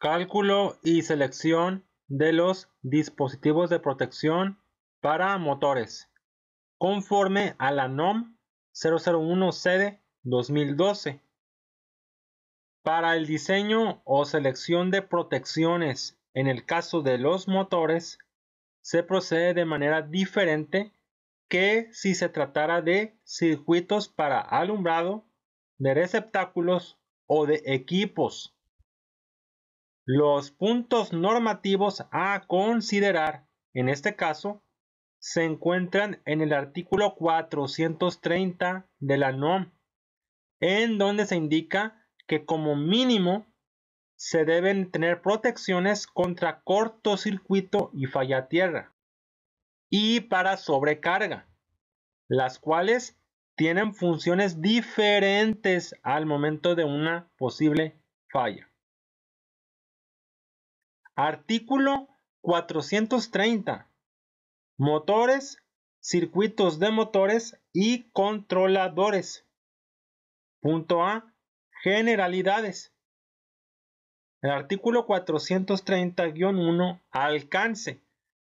Cálculo y selección de los dispositivos de protección para motores, conforme a la NOM 001 CD 2012. Para el diseño o selección de protecciones en el caso de los motores, se procede de manera diferente que si se tratara de circuitos para alumbrado, de receptáculos o de equipos los puntos normativos a considerar, en este caso, se encuentran en el artículo 430 de la NOM, en donde se indica que como mínimo se deben tener protecciones contra cortocircuito y falla tierra y para sobrecarga, las cuales tienen funciones diferentes al momento de una posible falla. Artículo 430. Motores, circuitos de motores y controladores. Punto A. Generalidades. El artículo 430-1. Alcance.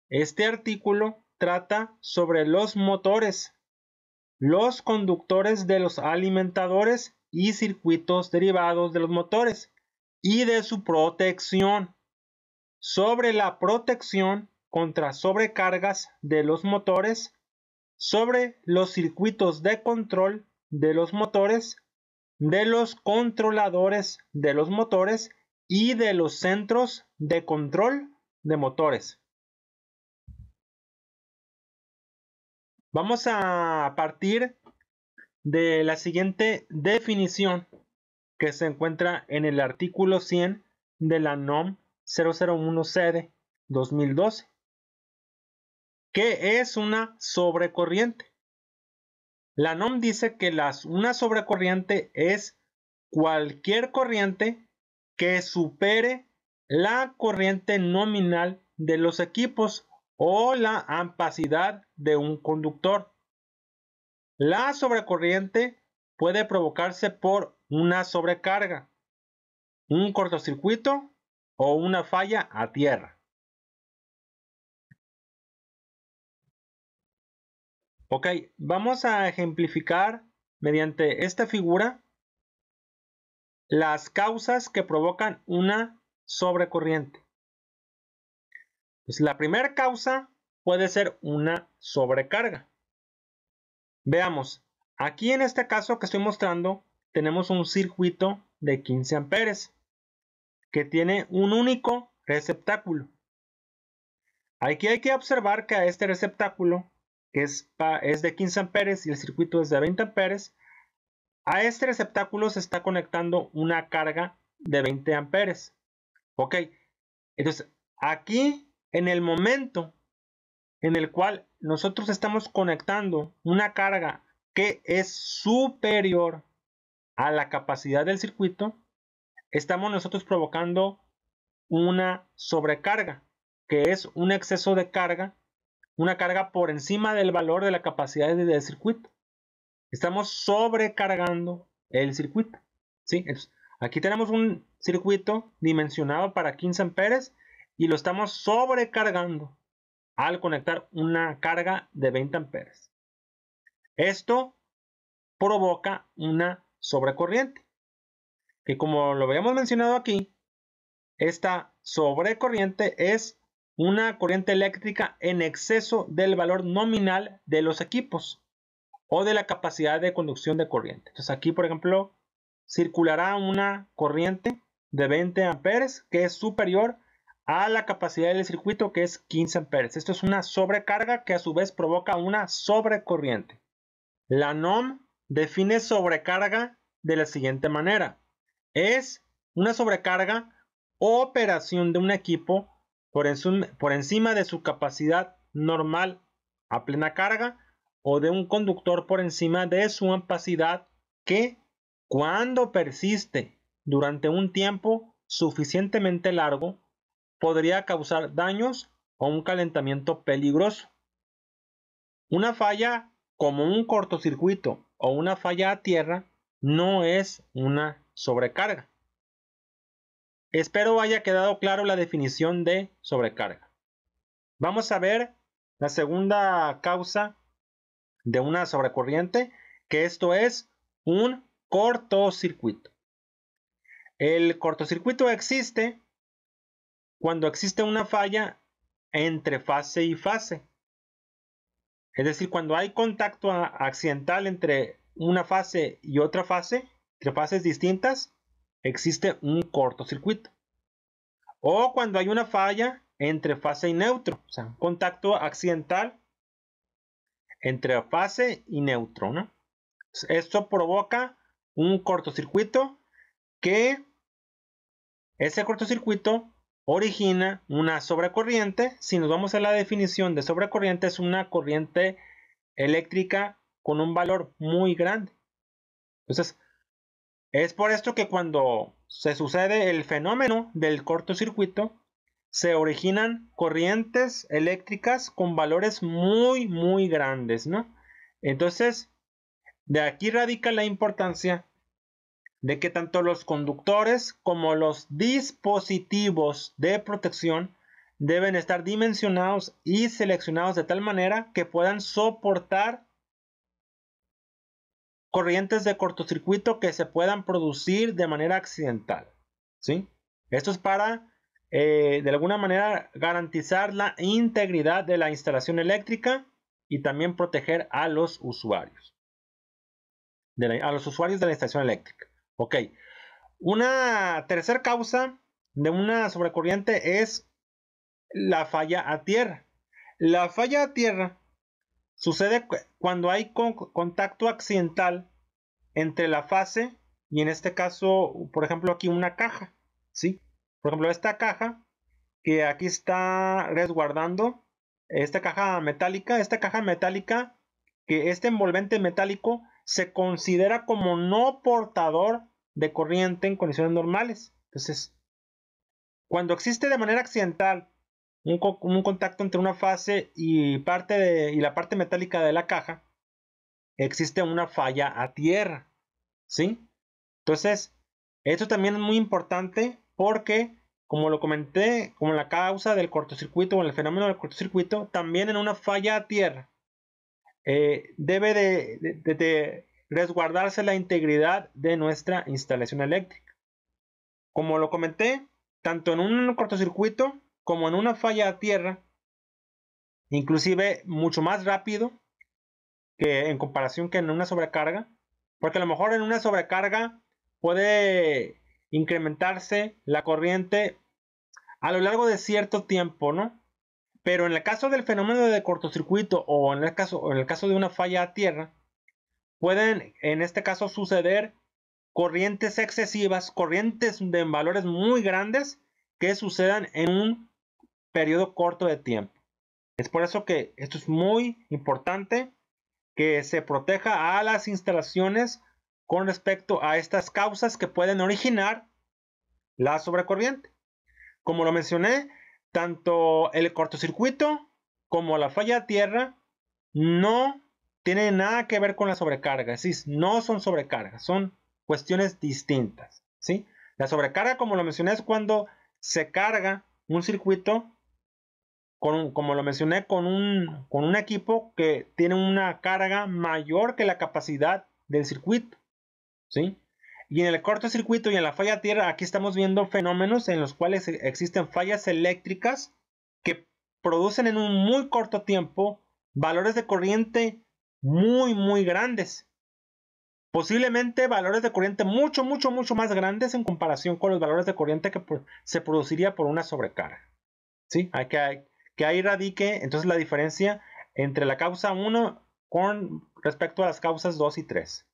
Este artículo trata sobre los motores, los conductores de los alimentadores y circuitos derivados de los motores y de su protección sobre la protección contra sobrecargas de los motores, sobre los circuitos de control de los motores, de los controladores de los motores y de los centros de control de motores. Vamos a partir de la siguiente definición que se encuentra en el artículo 100 de la NOM 001 CD 2012, ¿Qué es una sobrecorriente. La NOM dice que las, una sobrecorriente es cualquier corriente que supere la corriente nominal de los equipos o la ampacidad de un conductor. La sobrecorriente puede provocarse por una sobrecarga, un cortocircuito o una falla a tierra. Ok, vamos a ejemplificar mediante esta figura las causas que provocan una sobrecorriente. Pues la primera causa puede ser una sobrecarga. Veamos, aquí en este caso que estoy mostrando tenemos un circuito de 15 amperes que tiene un único receptáculo. Aquí hay que observar que a este receptáculo, que es, es de 15 amperes y el circuito es de 20 amperes, a este receptáculo se está conectando una carga de 20 amperes. Ok, entonces aquí en el momento en el cual nosotros estamos conectando una carga que es superior a la capacidad del circuito, estamos nosotros provocando una sobrecarga, que es un exceso de carga, una carga por encima del valor de la capacidad del circuito. Estamos sobrecargando el circuito. ¿sí? aquí tenemos un circuito dimensionado para 15 amperes y lo estamos sobrecargando al conectar una carga de 20 amperes. Esto provoca una sobrecorriente que como lo habíamos mencionado aquí, esta sobrecorriente es una corriente eléctrica en exceso del valor nominal de los equipos o de la capacidad de conducción de corriente. Entonces aquí, por ejemplo, circulará una corriente de 20 amperes que es superior a la capacidad del circuito que es 15 amperes. Esto es una sobrecarga que a su vez provoca una sobrecorriente. La NOM define sobrecarga de la siguiente manera es una sobrecarga o operación de un equipo por, encima de su capacidad normal a plena carga o de un conductor por encima de su capacidad que, cuando persiste durante un tiempo suficientemente largo, podría causar daños o un calentamiento peligroso. Una falla como un cortocircuito o una falla a tierra no es una sobrecarga. Espero haya quedado claro la definición de sobrecarga. Vamos a ver la segunda causa de una sobrecorriente, que esto es un cortocircuito. El cortocircuito existe cuando existe una falla entre fase y fase. Es decir, cuando hay contacto accidental entre una fase y otra fase, entre fases distintas existe un cortocircuito. O cuando hay una falla entre fase y neutro, o sea, un contacto accidental entre fase y neutro, Esto provoca un cortocircuito que ese cortocircuito origina una sobrecorriente. Si nos vamos a la definición de sobrecorriente, es una corriente eléctrica con un valor muy grande. Entonces, es por esto que cuando se sucede el fenómeno del cortocircuito, se originan corrientes eléctricas con valores muy, muy grandes, ¿no? Entonces, de aquí radica la importancia de que tanto los conductores como los dispositivos de protección deben estar dimensionados y seleccionados de tal manera que puedan soportar corrientes de cortocircuito que se puedan producir de manera accidental. ¿sí? Esto es para, eh, de alguna manera, garantizar la integridad de la instalación eléctrica y también proteger a los usuarios. De a los usuarios de la instalación eléctrica. Ok. Una tercera causa de una sobrecorriente es la falla a tierra. La falla a tierra Sucede cuando hay contacto accidental entre la fase y en este caso, por ejemplo, aquí una caja, ¿sí? Por ejemplo, esta caja que aquí está resguardando, esta caja metálica, esta caja metálica, que este envolvente metálico se considera como no portador de corriente en condiciones normales. Entonces, cuando existe de manera accidental un, contacto entre una fase y, parte de, la parte metálica de la caja, existe una falla a tierra. ¿Sí? Entonces, esto también es muy importante porque, como lo comenté, como la causa del cortocircuito o el fenómeno del cortocircuito, también en una falla a tierra eh, debe de resguardarse la integridad de nuestra instalación eléctrica. Como lo comenté, tanto en un cortocircuito como en una falla a tierra, inclusive mucho más rápido que en comparación que en una sobrecarga, porque a lo mejor en una sobrecarga puede incrementarse la corriente a lo largo de cierto tiempo, ¿no? Pero en el caso del fenómeno de cortocircuito o en el caso, en el caso de una falla a tierra, pueden en este caso suceder corrientes excesivas, corrientes de valores muy grandes que sucedan en un periodo corto de tiempo. Es por eso que esto es muy importante que se proteja a las instalaciones con respecto a estas causas que pueden originar la sobrecorriente. Como lo mencioné, tanto el cortocircuito como la falla de tierra no tienen nada que ver con la sobrecarga, es no son sobrecargas, son cuestiones distintas. ¿sí? La sobrecarga, como lo mencioné, es cuando se carga un circuito con, como lo mencioné, con un, con un equipo que tiene una carga mayor que la capacidad del circuito. ¿sí? Y en el cortocircuito y en la falla tierra, aquí estamos viendo fenómenos en los cuales existen fallas eléctricas que producen en un muy corto tiempo valores de corriente muy, muy grandes. Posiblemente valores de corriente mucho, mucho, mucho más grandes en comparación con los valores de corriente que se produciría por una sobrecarga. ¿Sí? Hay que, que ahí radique entonces la diferencia entre la causa 1 con respecto a las causas 2 y 3.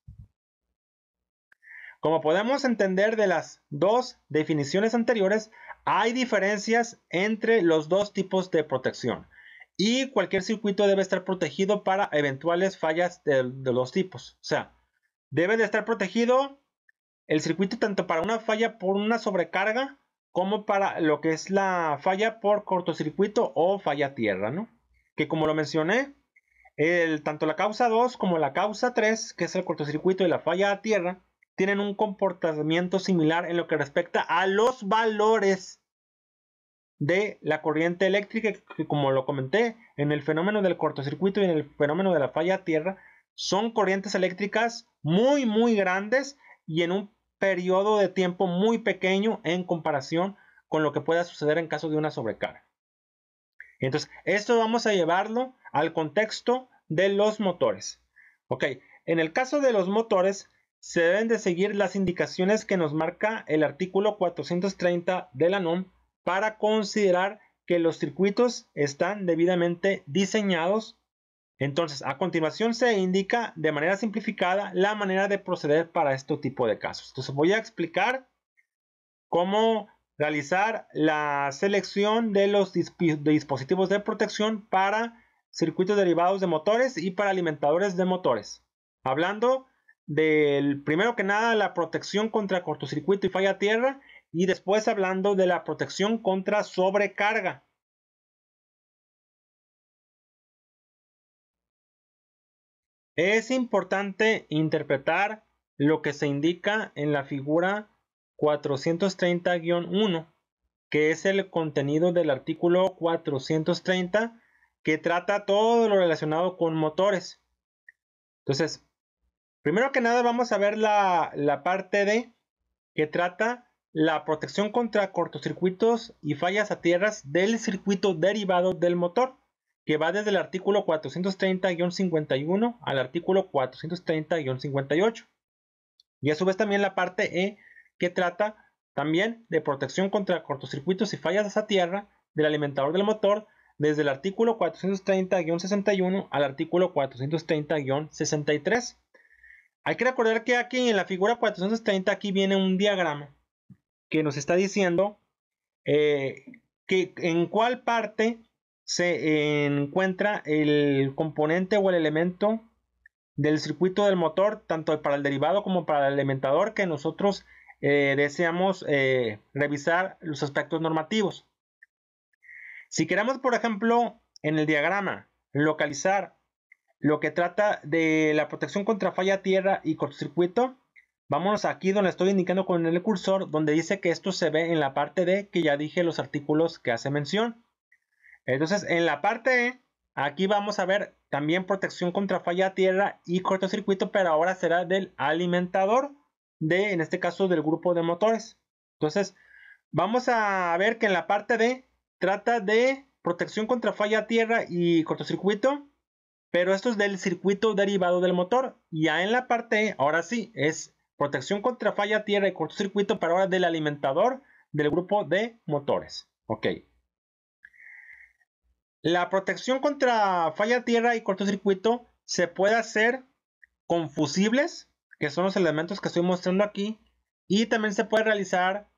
Como podemos entender de las dos definiciones anteriores, hay diferencias entre los dos tipos de protección y cualquier circuito debe estar protegido para eventuales fallas de, de los tipos. O sea, debe de estar protegido el circuito tanto para una falla por una sobrecarga como para lo que es la falla por cortocircuito o falla tierra, ¿no? Que como lo mencioné, tanto la causa 2 como la causa 3, que es el cortocircuito y la falla a tierra, tienen un comportamiento similar en lo que respecta a los valores de la corriente eléctrica, que como lo comenté, en el fenómeno del cortocircuito y en el fenómeno de la falla tierra, son corrientes eléctricas muy, muy grandes y en un periodo de tiempo muy pequeño en comparación con lo que pueda suceder en caso de una sobrecarga. Entonces, esto vamos a llevarlo al contexto de los motores. Ok, en el caso de los motores, se deben de seguir las indicaciones que nos marca el artículo 430 de la NOM para considerar que los circuitos están debidamente diseñados entonces, a continuación se indica de manera simplificada la manera de proceder para este tipo de casos. Entonces, voy a explicar cómo realizar la selección de los dispositivos de protección para circuitos derivados de motores y para alimentadores de motores. Hablando del primero que nada la protección contra cortocircuito y falla tierra y después hablando de la protección contra sobrecarga. Es importante interpretar lo que se indica en la figura 430-1, que es el contenido del artículo 430 que trata todo lo relacionado con motores. Entonces, primero que nada vamos a ver la, parte de que trata la protección contra cortocircuitos y fallas a tierras del circuito derivado del motor que va desde el artículo 430-51 al artículo 430-58. Y a su vez también la parte E, que trata también de protección contra cortocircuitos y fallas a tierra del alimentador del motor desde el artículo 430-61 al artículo 430-63. Hay que recordar que aquí en la figura 430 aquí viene un diagrama que nos está diciendo eh, que en cuál parte se encuentra el componente o el elemento del circuito del motor, tanto para el derivado como para el alimentador, que nosotros eh, deseamos eh, revisar los aspectos normativos. Si queremos, por ejemplo, en el diagrama localizar lo que trata de la protección contra falla tierra y cortocircuito, vámonos aquí donde estoy indicando con el cursor, donde dice que esto se ve en la parte de que ya dije los artículos que hace mención. Entonces, en la parte E, aquí vamos a ver también protección contra falla a tierra y cortocircuito, pero ahora será del alimentador de, en este caso, del grupo de motores. Entonces, vamos a ver que en la parte D trata de protección contra falla tierra y cortocircuito, pero esto es del circuito derivado del motor. Ya en la parte E, ahora sí, es protección contra falla tierra y cortocircuito, pero ahora del alimentador del grupo de motores. Ok. La protección contra falla tierra y cortocircuito se puede hacer con fusibles, que son los elementos que estoy mostrando aquí, y también se puede realizar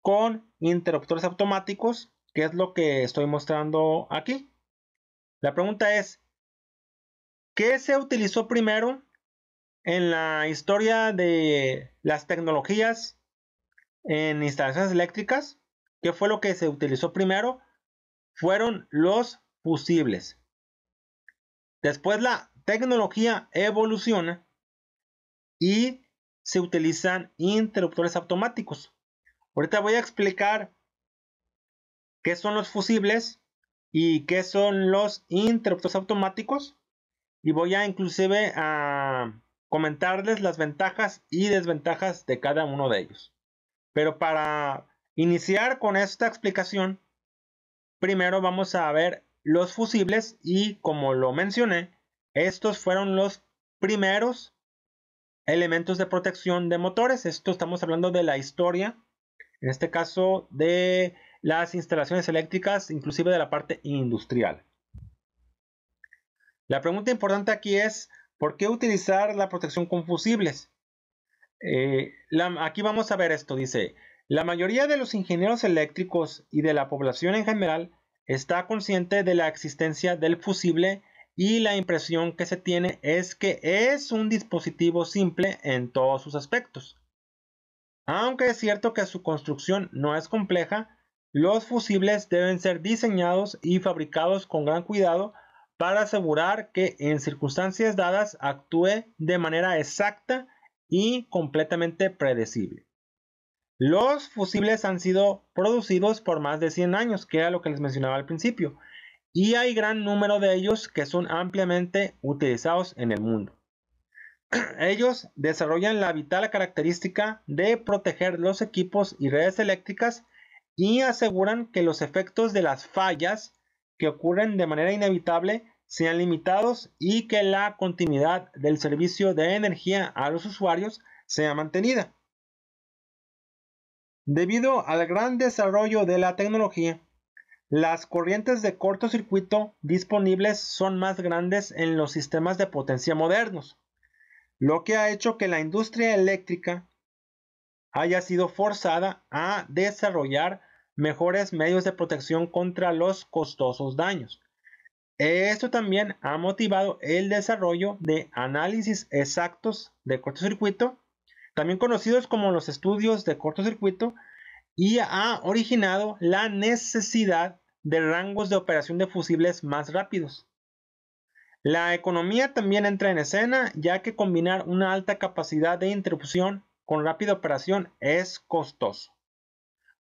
con interruptores automáticos, que es lo que estoy mostrando aquí. La pregunta es, ¿qué se utilizó primero en la historia de las tecnologías en instalaciones eléctricas? ¿Qué fue lo que se utilizó primero? fueron los fusibles. Después la tecnología evoluciona y se utilizan interruptores automáticos. Ahorita voy a explicar qué son los fusibles y qué son los interruptores automáticos. Y voy a inclusive a comentarles las ventajas y desventajas de cada uno de ellos. Pero para iniciar con esta explicación, primero vamos a ver los fusibles y como lo mencioné, estos fueron los primeros elementos de protección de motores. Esto estamos hablando de la historia, en este caso de las instalaciones eléctricas, inclusive de la parte industrial. La pregunta importante aquí es, ¿por qué utilizar la protección con fusibles? Eh, aquí vamos a ver esto, dice, la mayoría de los ingenieros eléctricos y de la población en general está consciente de la existencia del fusible y la impresión que se tiene es que es un dispositivo simple en todos sus aspectos. Aunque es cierto que su construcción no es compleja, los fusibles deben ser diseñados y fabricados con gran cuidado para asegurar que en circunstancias dadas actúe de manera exacta y completamente predecible. Los fusibles han sido producidos por más de 100 años, que era lo que les mencionaba al principio, y hay gran número de ellos que son ampliamente utilizados en el mundo. Ellos desarrollan la vital característica de proteger los equipos y redes eléctricas y aseguran que los efectos de las fallas que ocurren de manera inevitable sean limitados y que la continuidad del servicio de energía a los usuarios sea mantenida. Debido al gran desarrollo de la tecnología, las corrientes de cortocircuito disponibles son más grandes en los sistemas de potencia modernos, lo que ha hecho que la industria eléctrica haya sido forzada a desarrollar mejores medios de protección contra los costosos daños. Esto también ha motivado el desarrollo de análisis exactos de cortocircuito también conocidos como los estudios de cortocircuito, y ha originado la necesidad de rangos de operación de fusibles más rápidos. La economía también entra en escena, ya que combinar una alta capacidad de interrupción con rápida operación es costoso.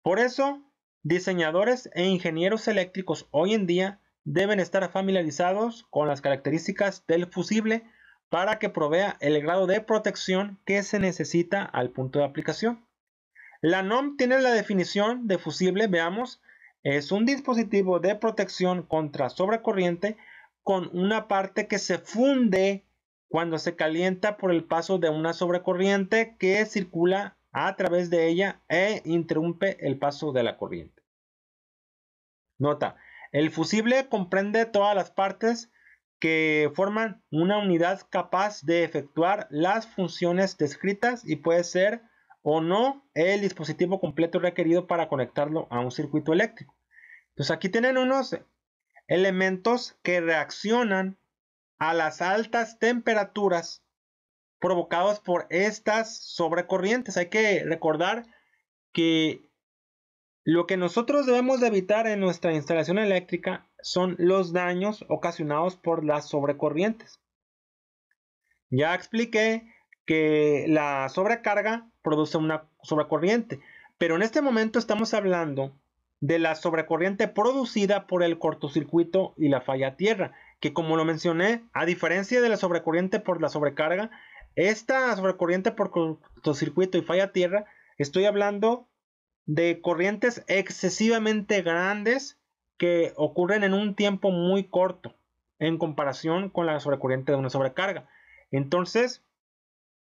Por eso, diseñadores e ingenieros eléctricos hoy en día deben estar familiarizados con las características del fusible para que provea el grado de protección que se necesita al punto de aplicación. La NOM tiene la definición de fusible, veamos, es un dispositivo de protección contra sobrecorriente con una parte que se funde cuando se calienta por el paso de una sobrecorriente que circula a través de ella e interrumpe el paso de la corriente. Nota, el fusible comprende todas las partes que forman una unidad capaz de efectuar las funciones descritas y puede ser o no el dispositivo completo requerido para conectarlo a un circuito eléctrico. Entonces aquí tienen unos elementos que reaccionan a las altas temperaturas provocadas por estas sobrecorrientes. Hay que recordar que lo que nosotros debemos de evitar en nuestra instalación eléctrica son los daños ocasionados por las sobrecorrientes. Ya expliqué que la sobrecarga produce una sobrecorriente, pero en este momento estamos hablando de la sobrecorriente producida por el cortocircuito y la falla tierra, que como lo mencioné, a diferencia de la sobrecorriente por la sobrecarga, esta sobrecorriente por cortocircuito y falla tierra, estoy hablando de corrientes excesivamente grandes que ocurren en un tiempo muy corto en comparación con la sobrecorriente de una sobrecarga. Entonces,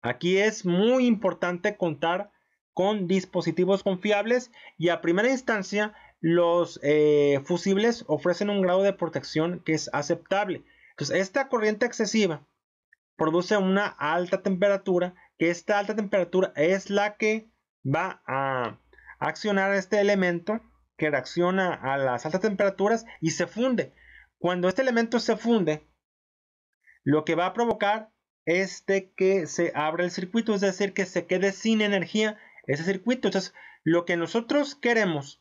aquí es muy importante contar con dispositivos confiables y a primera instancia los eh, fusibles ofrecen un grado de protección que es aceptable. Entonces, esta corriente excesiva produce una alta temperatura, que esta alta temperatura es la que va a accionar este elemento que reacciona a las altas temperaturas y se funde. Cuando este elemento se funde, lo que va a provocar es que se abra el circuito, es decir, que se quede sin energía ese circuito. Entonces, lo que nosotros queremos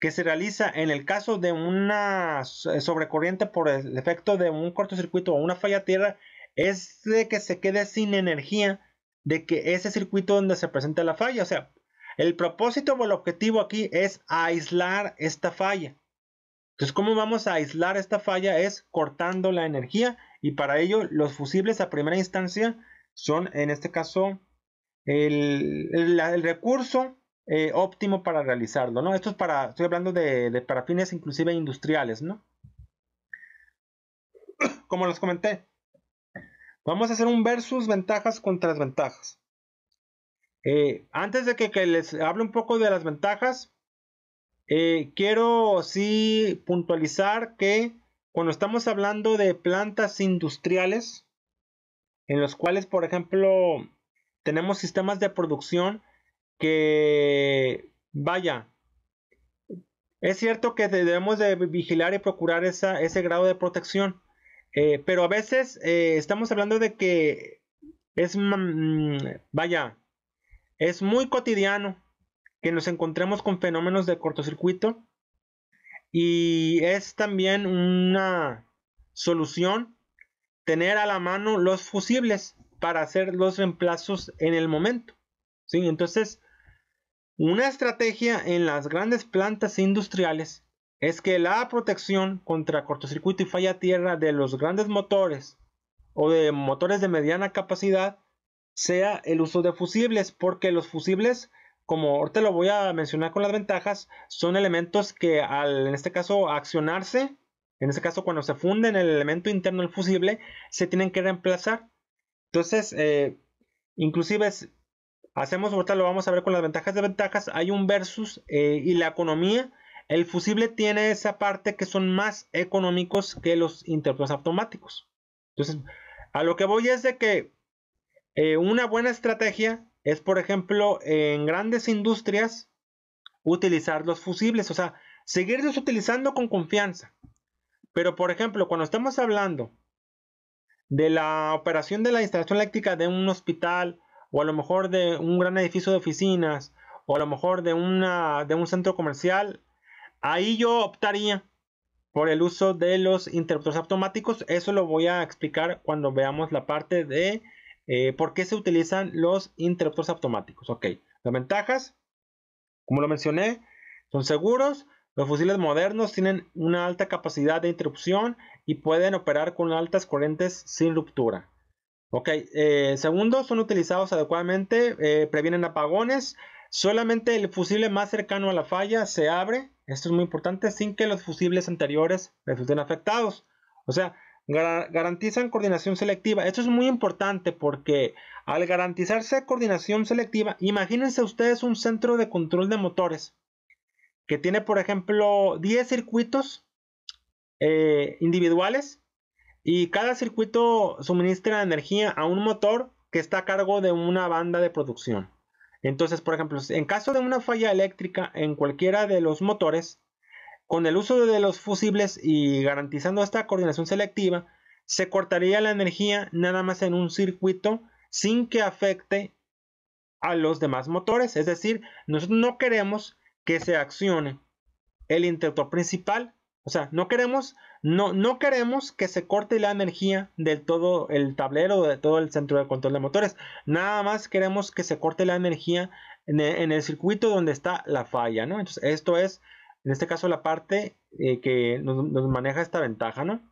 que se realiza en el caso de una sobrecorriente por el efecto de un cortocircuito o una falla tierra es de que se quede sin energía de que ese circuito donde se presenta la falla, o sea, el propósito o el objetivo aquí es aislar esta falla. Entonces, ¿cómo vamos a aislar esta falla? Es cortando la energía y para ello los fusibles a primera instancia son, en este caso, el, recurso eh, óptimo para realizarlo, ¿no? Esto es para, estoy hablando de, para fines inclusive industriales, ¿no? Como les comenté, vamos a hacer un versus ventajas contra las ventajas. Eh, antes de que, les hable un poco de las ventajas, eh, quiero sí puntualizar que cuando estamos hablando de plantas industriales, en los cuales, por ejemplo, tenemos sistemas de producción que, vaya, es cierto que debemos de vigilar y procurar ese grado de protección, eh, pero a veces estamos hablando de que es, mm, vaya, es muy cotidiano que nos encontremos con fenómenos de cortocircuito y es también una solución tener a la mano los fusibles para hacer los reemplazos en el momento. ¿sí? Entonces, una estrategia en las grandes plantas industriales es que la protección contra cortocircuito y falla tierra de los grandes motores o de motores de mediana capacidad sea el uso de fusibles, porque los fusibles, como ahorita lo voy a mencionar con las ventajas, son elementos que al, en este caso, accionarse, en este caso cuando se funde en el elemento interno del fusible, se tienen que reemplazar. Entonces, eh, inclusive hacemos, ahorita lo vamos a ver con las ventajas de ventajas, hay un versus eh, y la economía. El fusible tiene esa parte que son más económicos que los interruptores automáticos. Entonces, a lo que voy es de que eh, una buena estrategia es, por ejemplo, en grandes industrias, utilizar los fusibles, o sea, seguirlos utilizando con confianza. Pero, por ejemplo, cuando estamos hablando de la operación de la instalación eléctrica de un hospital, o a lo mejor de un gran edificio de oficinas, o a lo mejor de, una, de un centro comercial, ahí yo optaría por el uso de los interruptores automáticos. Eso lo voy a explicar cuando veamos la parte de eh, ¿Por qué se utilizan los interruptores automáticos? Ok, las ventajas, como lo mencioné, son seguros. Los fusiles modernos tienen una alta capacidad de interrupción y pueden operar con altas corrientes sin ruptura. Ok, eh, segundo, son utilizados adecuadamente, eh, previenen apagones. Solamente el fusible más cercano a la falla se abre, esto es muy importante, sin que los fusibles anteriores resulten afectados. O sea, garantizan coordinación selectiva. Esto es muy importante porque al garantizarse coordinación selectiva, imagínense ustedes un centro de control de motores que tiene, por ejemplo, 10 circuitos eh, individuales y cada circuito suministra energía a un motor que está a cargo de una banda de producción. Entonces, por ejemplo, en caso de una falla eléctrica en cualquiera de los motores, con el uso de los fusibles y garantizando esta coordinación selectiva, se cortaría la energía nada más en un circuito sin que afecte a los demás motores. Es decir, nosotros no queremos que se accione el interruptor principal. O sea, no queremos, no, no queremos que se corte la energía del todo el tablero, de todo el centro de control de motores. Nada más queremos que se corte la energía en el, circuito donde está la falla, ¿no? Entonces, esto es en este caso, la parte eh, que nos, maneja esta ventaja, ¿no?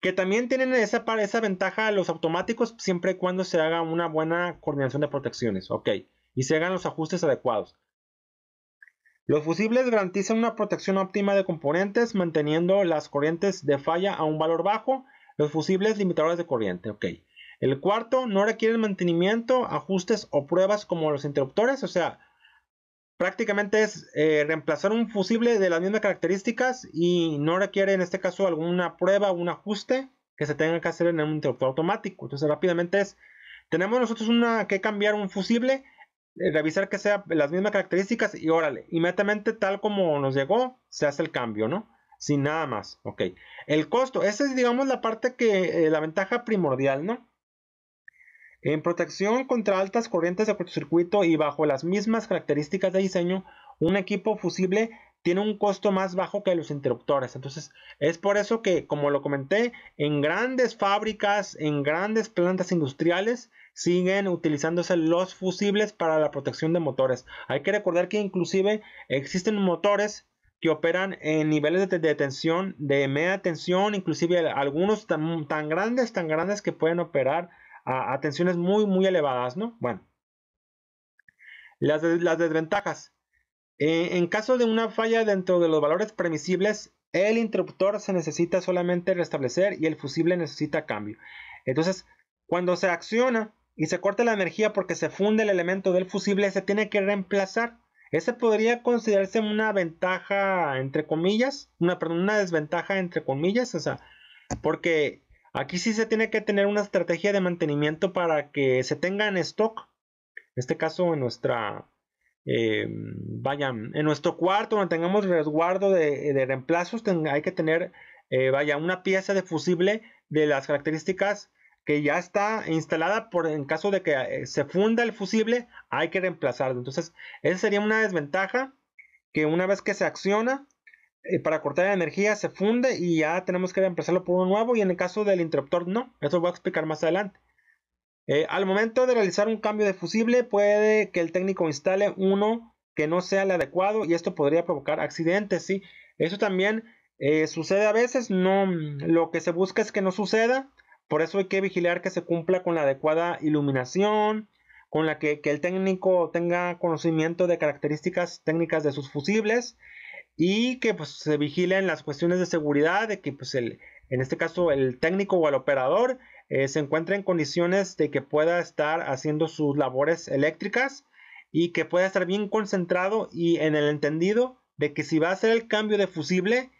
Que también tienen esa, esa ventaja los automáticos siempre y cuando se haga una buena coordinación de protecciones, ok, y se hagan los ajustes adecuados. Los fusibles garantizan una protección óptima de componentes manteniendo las corrientes de falla a un valor bajo, los fusibles limitadores de corriente, ok. El cuarto, no requiere mantenimiento, ajustes o pruebas como los interruptores, o sea, prácticamente es eh, reemplazar un fusible de las mismas características y no requiere en este caso alguna prueba o un ajuste que se tenga que hacer en un interruptor automático. Entonces rápidamente es, tenemos nosotros una que cambiar un fusible, eh, revisar que sea las mismas características y órale, inmediatamente tal como nos llegó, se hace el cambio, ¿no? Sin nada más, ok. El costo, esa es digamos la parte que, eh, la ventaja primordial, ¿no? En protección contra altas corrientes de cortocircuito y bajo las mismas características de diseño, un equipo fusible tiene un costo más bajo que los interruptores. Entonces, es por eso que, como lo comenté, en grandes fábricas, en grandes plantas industriales, siguen utilizándose los fusibles para la protección de motores. Hay que recordar que inclusive existen motores que operan en niveles de, tensión, de media tensión, inclusive algunos tan grandes, tan grandes que pueden operar a, tensiones muy, muy elevadas, ¿no? Bueno, las, desventajas. Eh, en caso de una falla dentro de los valores permisibles, el interruptor se necesita solamente restablecer y el fusible necesita cambio. Entonces, cuando se acciona y se corta la energía porque se funde el elemento del fusible, se tiene que reemplazar. Ese podría considerarse una ventaja entre comillas, una, una desventaja entre comillas, o sea, porque Aquí sí se tiene que tener una estrategia de mantenimiento para que se tenga en stock. En este caso, en nuestra. Eh, vaya, en nuestro cuarto, donde tengamos resguardo de, reemplazos, hay que tener, eh, vaya, una pieza de fusible de las características que ya está instalada por en caso de que eh, se funda el fusible, hay que reemplazarlo. Entonces, esa sería una desventaja que una vez que se acciona, eh, para cortar energía se funde y ya tenemos que reemplazarlo por uno nuevo y en el caso del interruptor no, eso voy a explicar más adelante. Eh, al momento de realizar un cambio de fusible puede que el técnico instale uno que no sea el adecuado y esto podría provocar accidentes, ¿sí? Eso también eh, sucede a veces, no, lo que se busca es que no suceda, por eso hay que vigilar que se cumpla con la adecuada iluminación, con la que, que el técnico tenga conocimiento de características técnicas de sus fusibles y que pues, se vigilen las cuestiones de seguridad, de que pues en este caso el técnico o el operador eh, se encuentre en condiciones de que pueda estar haciendo sus labores eléctricas y que pueda estar bien concentrado y en el entendido de que si va a hacer el cambio de fusible,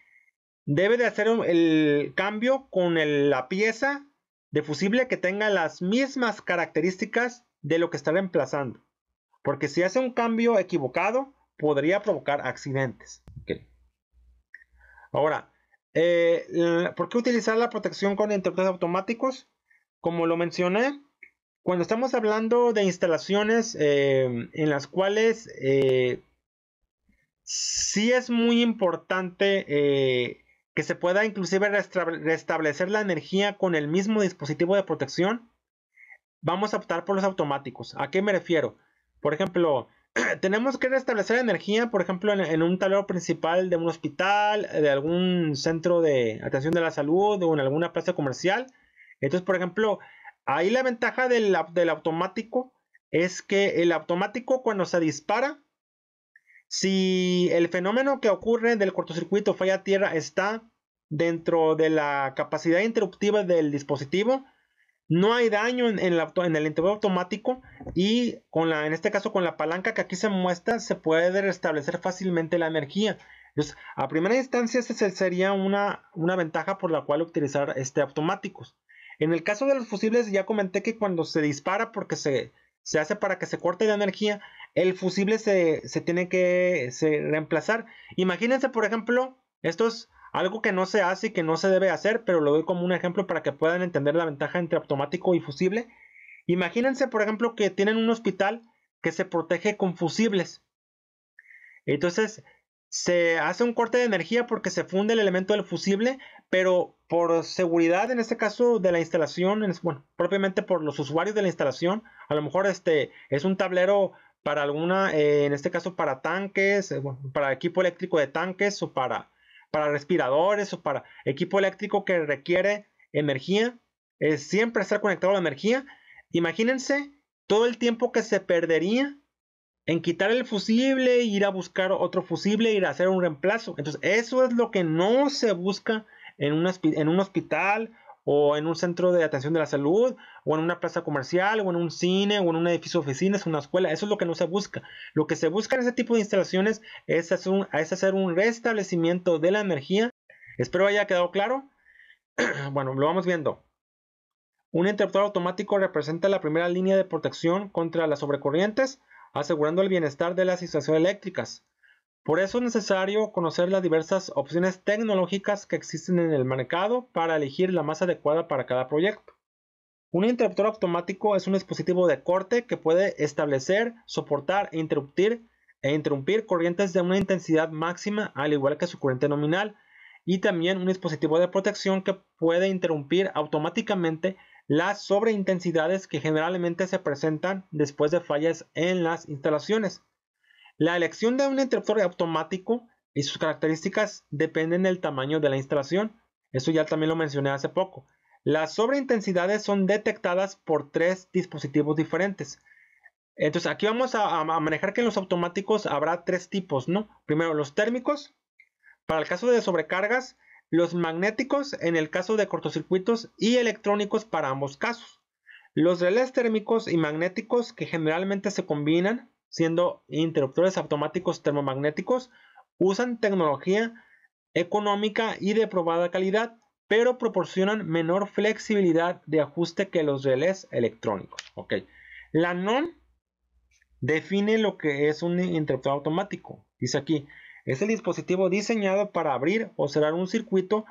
debe de hacer el cambio con la pieza de fusible que tenga las mismas características de lo que está reemplazando. Porque si hace un cambio equivocado, podría provocar accidentes. Ahora, eh, ¿por qué utilizar la protección con interruptores automáticos? Como lo mencioné, cuando estamos hablando de instalaciones eh, en las cuales eh, sí es muy importante que se pueda inclusive restablecer la energía con el mismo dispositivo de protección, vamos a optar por los automáticos. ¿A qué me refiero? Por ejemplo, tenemos que restablecer energía, por ejemplo, en, un tablero principal de un hospital, de algún centro de atención de la salud o en alguna plaza comercial. Entonces, por ejemplo, ahí la ventaja del, del automático es que el automático cuando se dispara, si el fenómeno que ocurre del cortocircuito falla tierra está dentro de la capacidad interruptiva del dispositivo, no hay daño en, el interruptor automático y en este caso con la palanca que aquí se muestra se puede restablecer fácilmente la energía. a primera instancia, esa sería una, ventaja por la cual utilizar este, automáticos. En el caso de los fusibles, ya comenté que cuando se dispara porque se, hace para que se corte la energía, el fusible se, tiene que reemplazar. Imagínense, por ejemplo, estos algo que no se hace y que no se debe hacer, pero lo doy como un ejemplo para que puedan entender la ventaja entre automático y fusible. Imagínense, por ejemplo, que tienen un hospital que se protege con fusibles. Entonces, se hace un corte de energía porque se funde el elemento del fusible, pero por seguridad, en este caso de la instalación, bueno, propiamente por los usuarios de la instalación, a lo mejor este es un tablero para alguna, eh, en este caso para tanques, eh, para equipo eléctrico de tanques o para para respiradores o para equipo eléctrico que requiere energía, es siempre estar conectado a la energía. Imagínense todo el tiempo que se perdería en quitar el fusible, ir a buscar otro fusible, ir a hacer un reemplazo. Entonces, eso es lo que no se busca en en un hospital o en un centro de atención de la salud, o en una plaza comercial, o en un cine, o en un edificio de oficinas, una escuela. Eso es lo que no se busca. Lo que se busca en ese tipo de instalaciones es hacer un, es hacer un restablecimiento de la energía. Espero haya quedado claro. bueno, lo vamos viendo. Un interruptor automático representa la primera línea de protección contra las sobrecorrientes, asegurando el bienestar de las instalaciones eléctricas. Por eso es necesario conocer las diversas opciones tecnológicas que existen en el mercado para elegir la más adecuada para cada proyecto. Un interruptor automático es un dispositivo de corte que puede establecer, soportar e interrumpir, e interrumpir corrientes de una intensidad máxima al igual que su corriente nominal y también un dispositivo de protección que puede interrumpir automáticamente las sobreintensidades que generalmente se presentan después de fallas en las instalaciones. La elección de un interruptor automático y sus características dependen del tamaño de la instalación. Eso ya también lo mencioné hace poco. Las sobreintensidades son detectadas por tres dispositivos diferentes. Entonces aquí vamos a, manejar que en los automáticos habrá tres tipos, ¿no? Primero los térmicos, para el caso de sobrecargas, los magnéticos en el caso de cortocircuitos y electrónicos para ambos casos. Los relés térmicos y magnéticos que generalmente se combinan siendo interruptores automáticos termomagnéticos, usan tecnología económica y de probada calidad, pero proporcionan menor flexibilidad de ajuste que los relés electrónicos. La NON define lo que es un interruptor automático. Dice aquí, es el dispositivo diseñado para abrir o cerrar un circuito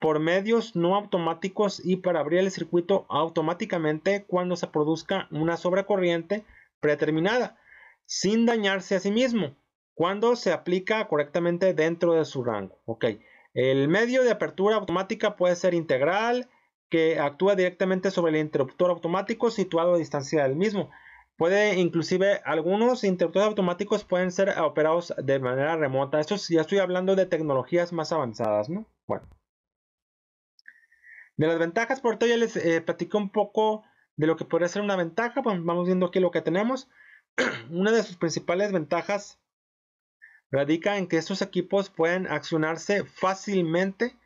por medios no automáticos y para abrir el circuito automáticamente cuando se produzca una sobrecorriente predeterminada sin dañarse a sí mismo, cuando se aplica correctamente dentro de su rango. el medio de apertura automática puede ser integral, que actúa directamente sobre el interruptor automático situado a distancia del mismo. Puede inclusive algunos interruptores automáticos pueden ser operados de manera remota. Esto ya estoy hablando de tecnologías más avanzadas, Bueno. De las ventajas, por esto ya les eh, platico un poco de lo que podría ser una ventaja. Pues vamos viendo aquí lo que tenemos. una de sus principales ventajas radica en que estos equipos pueden accionarse fácilmente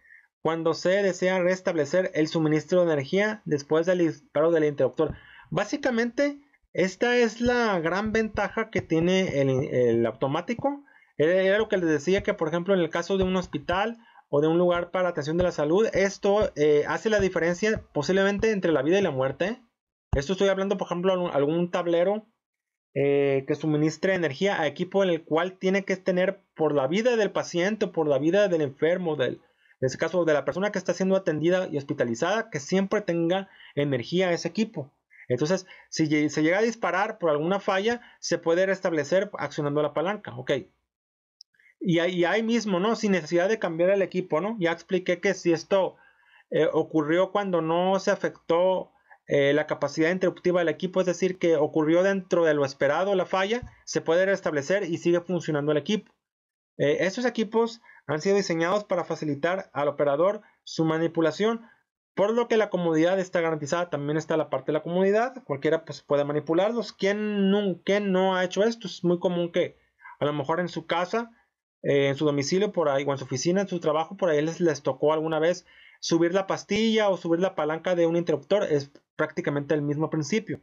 cuando se desea restablecer el suministro de energía después del disparo del interruptor. Básicamente, esta es la gran ventaja que tiene el, automático. Era lo que les decía que, por ejemplo, en el caso de un hospital o de un lugar para atención de la salud, esto eh, hace la diferencia posiblemente entre la vida y la muerte. Esto estoy hablando, por ejemplo, algún tablero eh, que suministre energía a equipo en el cual tiene que tener por la vida del paciente, por la vida del enfermo, del, en este caso de la persona que está siendo atendida y hospitalizada, que siempre tenga energía a ese equipo. Entonces, si se llega a disparar por alguna falla, se puede restablecer accionando la palanca, ok. Y ahí, mismo, ¿no? Sin necesidad de cambiar el equipo, ¿no? Ya expliqué que si esto eh, ocurrió cuando no se afectó eh, la capacidad interruptiva del equipo, es decir, que ocurrió dentro de lo esperado la falla, se puede restablecer y sigue funcionando el equipo. Eh, estos equipos han sido diseñados para facilitar al operador su manipulación, por lo que la comodidad está garantizada. También está la parte de la comodidad, cualquiera pues, puede manipularlos. ¿Quién no, no ha hecho esto? Es muy común que a lo mejor en su casa eh, en su domicilio por ahí, o en su oficina, en su trabajo, por ahí les, les tocó alguna vez subir la pastilla o subir la palanca de un interruptor prácticamente el mismo principio.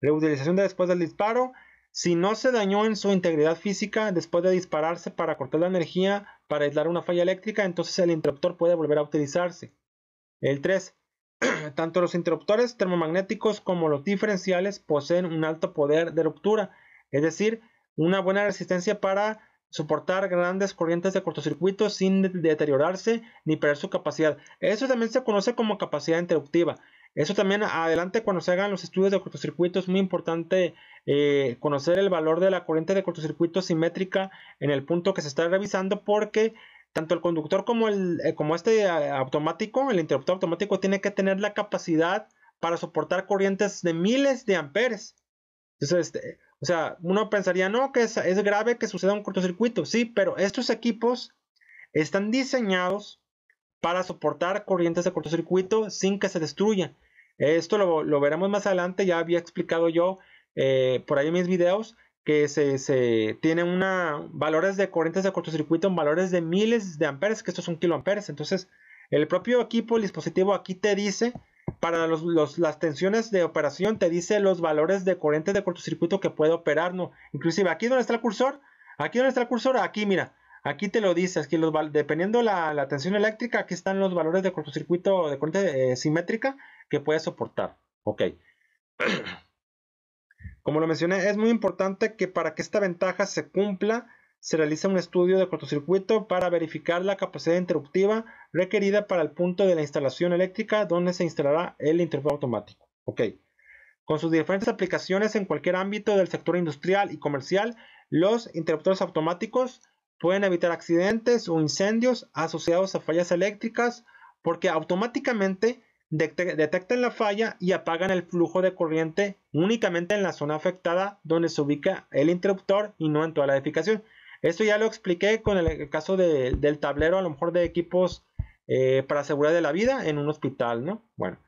Reutilización de después del disparo. Si no se dañó en su integridad física después de dispararse para cortar la energía, para aislar una falla eléctrica, entonces el interruptor puede volver a utilizarse. El 3. Tanto los interruptores termomagnéticos como los diferenciales poseen un alto poder de ruptura, es decir, una buena resistencia para soportar grandes corrientes de cortocircuito sin deteriorarse ni perder su capacidad. Eso también se conoce como capacidad interruptiva. Eso también adelante cuando se hagan los estudios de cortocircuito es muy importante eh, conocer el valor de la corriente de cortocircuito simétrica en el punto que se está revisando porque tanto el conductor como, eh, como este eh, automático, el interruptor automático tiene que tener la capacidad para soportar corrientes de miles de amperes. Entonces, este, o sea, uno pensaría, no, que es, es grave que suceda un cortocircuito, sí, pero estos equipos están diseñados para soportar corrientes de cortocircuito sin que se destruyan. Esto lo, veremos más adelante, ya había explicado yo eh, por ahí en mis videos que se, tiene una valores de corrientes de cortocircuito en valores de miles de amperes, que estos son kiloamperes. Entonces, el propio equipo, el dispositivo aquí te dice, para los, las tensiones de operación, te dice los valores de corrientes de cortocircuito que puede operar. ¿no? Inclusive aquí donde está el cursor, aquí donde está el cursor, aquí mira, aquí te lo dice, aquí los, dependiendo la, la tensión eléctrica, aquí están los valores de cortocircuito de corriente eh, simétrica que puede soportar. Ok. Como lo mencioné, es muy importante que para que esta ventaja se cumpla, se realiza un estudio de cortocircuito para verificar la capacidad interruptiva requerida para el punto de la instalación eléctrica donde se instalará el interruptor automático. Ok. Con sus diferentes aplicaciones en cualquier ámbito del sector industrial y comercial, los interruptores automáticos pueden evitar accidentes o incendios asociados a fallas eléctricas porque automáticamente detectan la falla y apagan el flujo de corriente únicamente en la zona afectada donde se ubica el interruptor y no en toda la edificación. Esto ya lo expliqué con el, caso del tablero, a lo mejor de equipos eh, para seguridad de la vida en un hospital, ¿no? Bueno,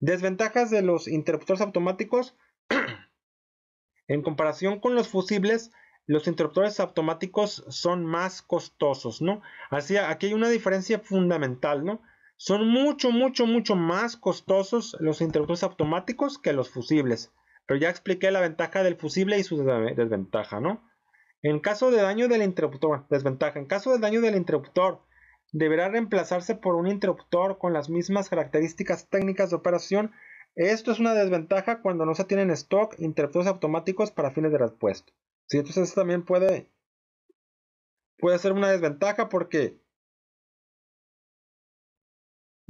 desventajas de los interruptores automáticos. en comparación con los fusibles, los interruptores automáticos son más costosos, ¿no? Así, aquí hay una diferencia fundamental, ¿no? Son mucho, mucho, mucho más costosos los interruptores automáticos que los fusibles. Pero ya expliqué la ventaja del fusible y su desventaja, ¿no? En caso de daño del interruptor, desventaja. En caso de daño del interruptor, deberá reemplazarse por un interruptor con las mismas características técnicas de operación. Esto es una desventaja cuando no se tienen stock interruptores automáticos para fines de respuesta. entonces eso también puede, puede ser una desventaja porque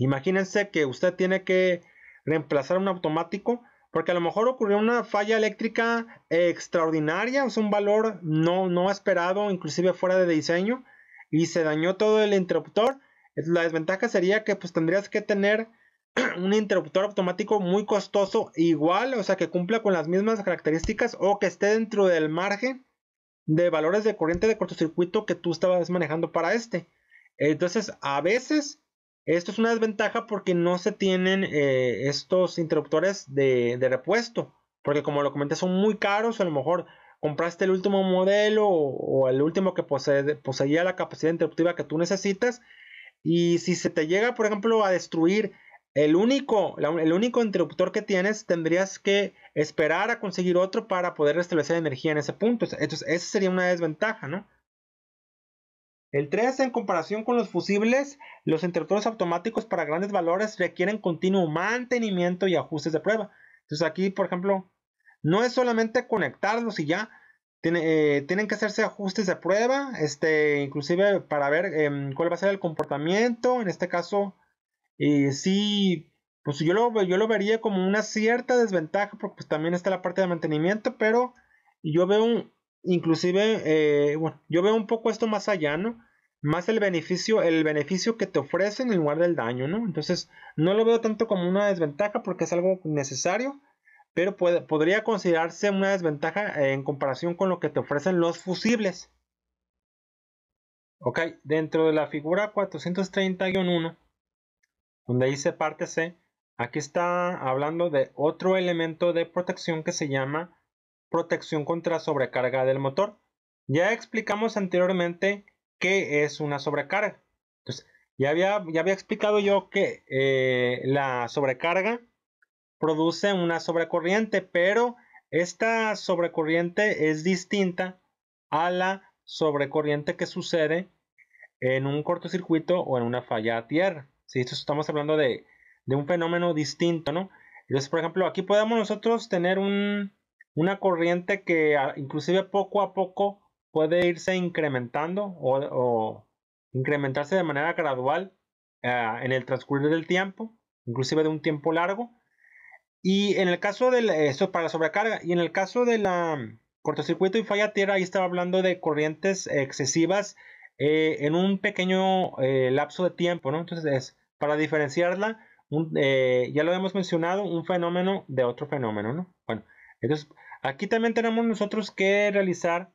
Imagínense que usted tiene que reemplazar un automático porque a lo mejor ocurrió una falla eléctrica eh, extraordinaria, o un valor no, no esperado, inclusive fuera de diseño, y se dañó todo el interruptor. La desventaja sería que pues tendrías que tener un interruptor automático muy costoso igual, o sea, que cumpla con las mismas características o que esté dentro del margen de valores de corriente de cortocircuito que tú estabas manejando para este. Entonces, a veces esto es una desventaja porque no se tienen eh, estos interruptores de, repuesto. Porque como lo comenté, son muy caros. A lo mejor compraste el último modelo o, el último que posee, poseía la capacidad interruptiva que tú necesitas. Y si se te llega, por ejemplo, a destruir el único, el único interruptor que tienes, tendrías que esperar a conseguir otro para poder restablecer energía en ese punto. Entonces, esa sería una desventaja, ¿no? El 3, en comparación con los fusibles, los interruptores automáticos para grandes valores requieren continuo mantenimiento y ajustes de prueba. Entonces aquí, por ejemplo, no es solamente conectarlos y ya. Eh, tienen que hacerse ajustes de prueba, este, inclusive para ver em, cuál va a ser el comportamiento. En este caso, eh, sí, pues yo lo, yo lo vería como una cierta desventaja, porque pues también está la parte de mantenimiento, pero yo veo un, inclusive, eh, bueno, yo veo un poco esto más allá, ¿no? Más el beneficio, el beneficio que te ofrecen en lugar del daño, ¿no? Entonces, no lo veo tanto como una desventaja porque es algo necesario, pero podría considerarse una desventaja eh, en comparación con lo que te ofrecen los fusibles. Ok, dentro de la figura 430-1, donde dice parte C, aquí está hablando de otro elemento de protección que se llama protección contra sobrecarga del motor. Ya explicamos anteriormente qué es una sobrecarga. ya había, ya había explicado yo que eh, la sobrecarga produce una sobrecorriente, pero esta sobrecorriente es distinta a la sobrecorriente que sucede en un cortocircuito o en una falla a tierra. Si esto estamos hablando de, de, un fenómeno distinto, ¿no? Entonces, por ejemplo, aquí podemos nosotros tener un, una corriente que inclusive poco a poco puede irse incrementando o, incrementarse de manera gradual ah, en el transcurrir del tiempo, inclusive de un tiempo largo. Y en el caso del, eso eh, para sobrecarga, y en el caso de la mm, cortocircuito y falla tierra, ahí estaba hablando de corrientes excesivas eh, en un pequeño eh, lapso de tiempo, ¿no? Entonces, es, para diferenciarla, ya lo hemos mencionado, un fenómeno de otro fenómeno, ¿no? Bueno, entonces, aquí también tenemos nosotros que realizar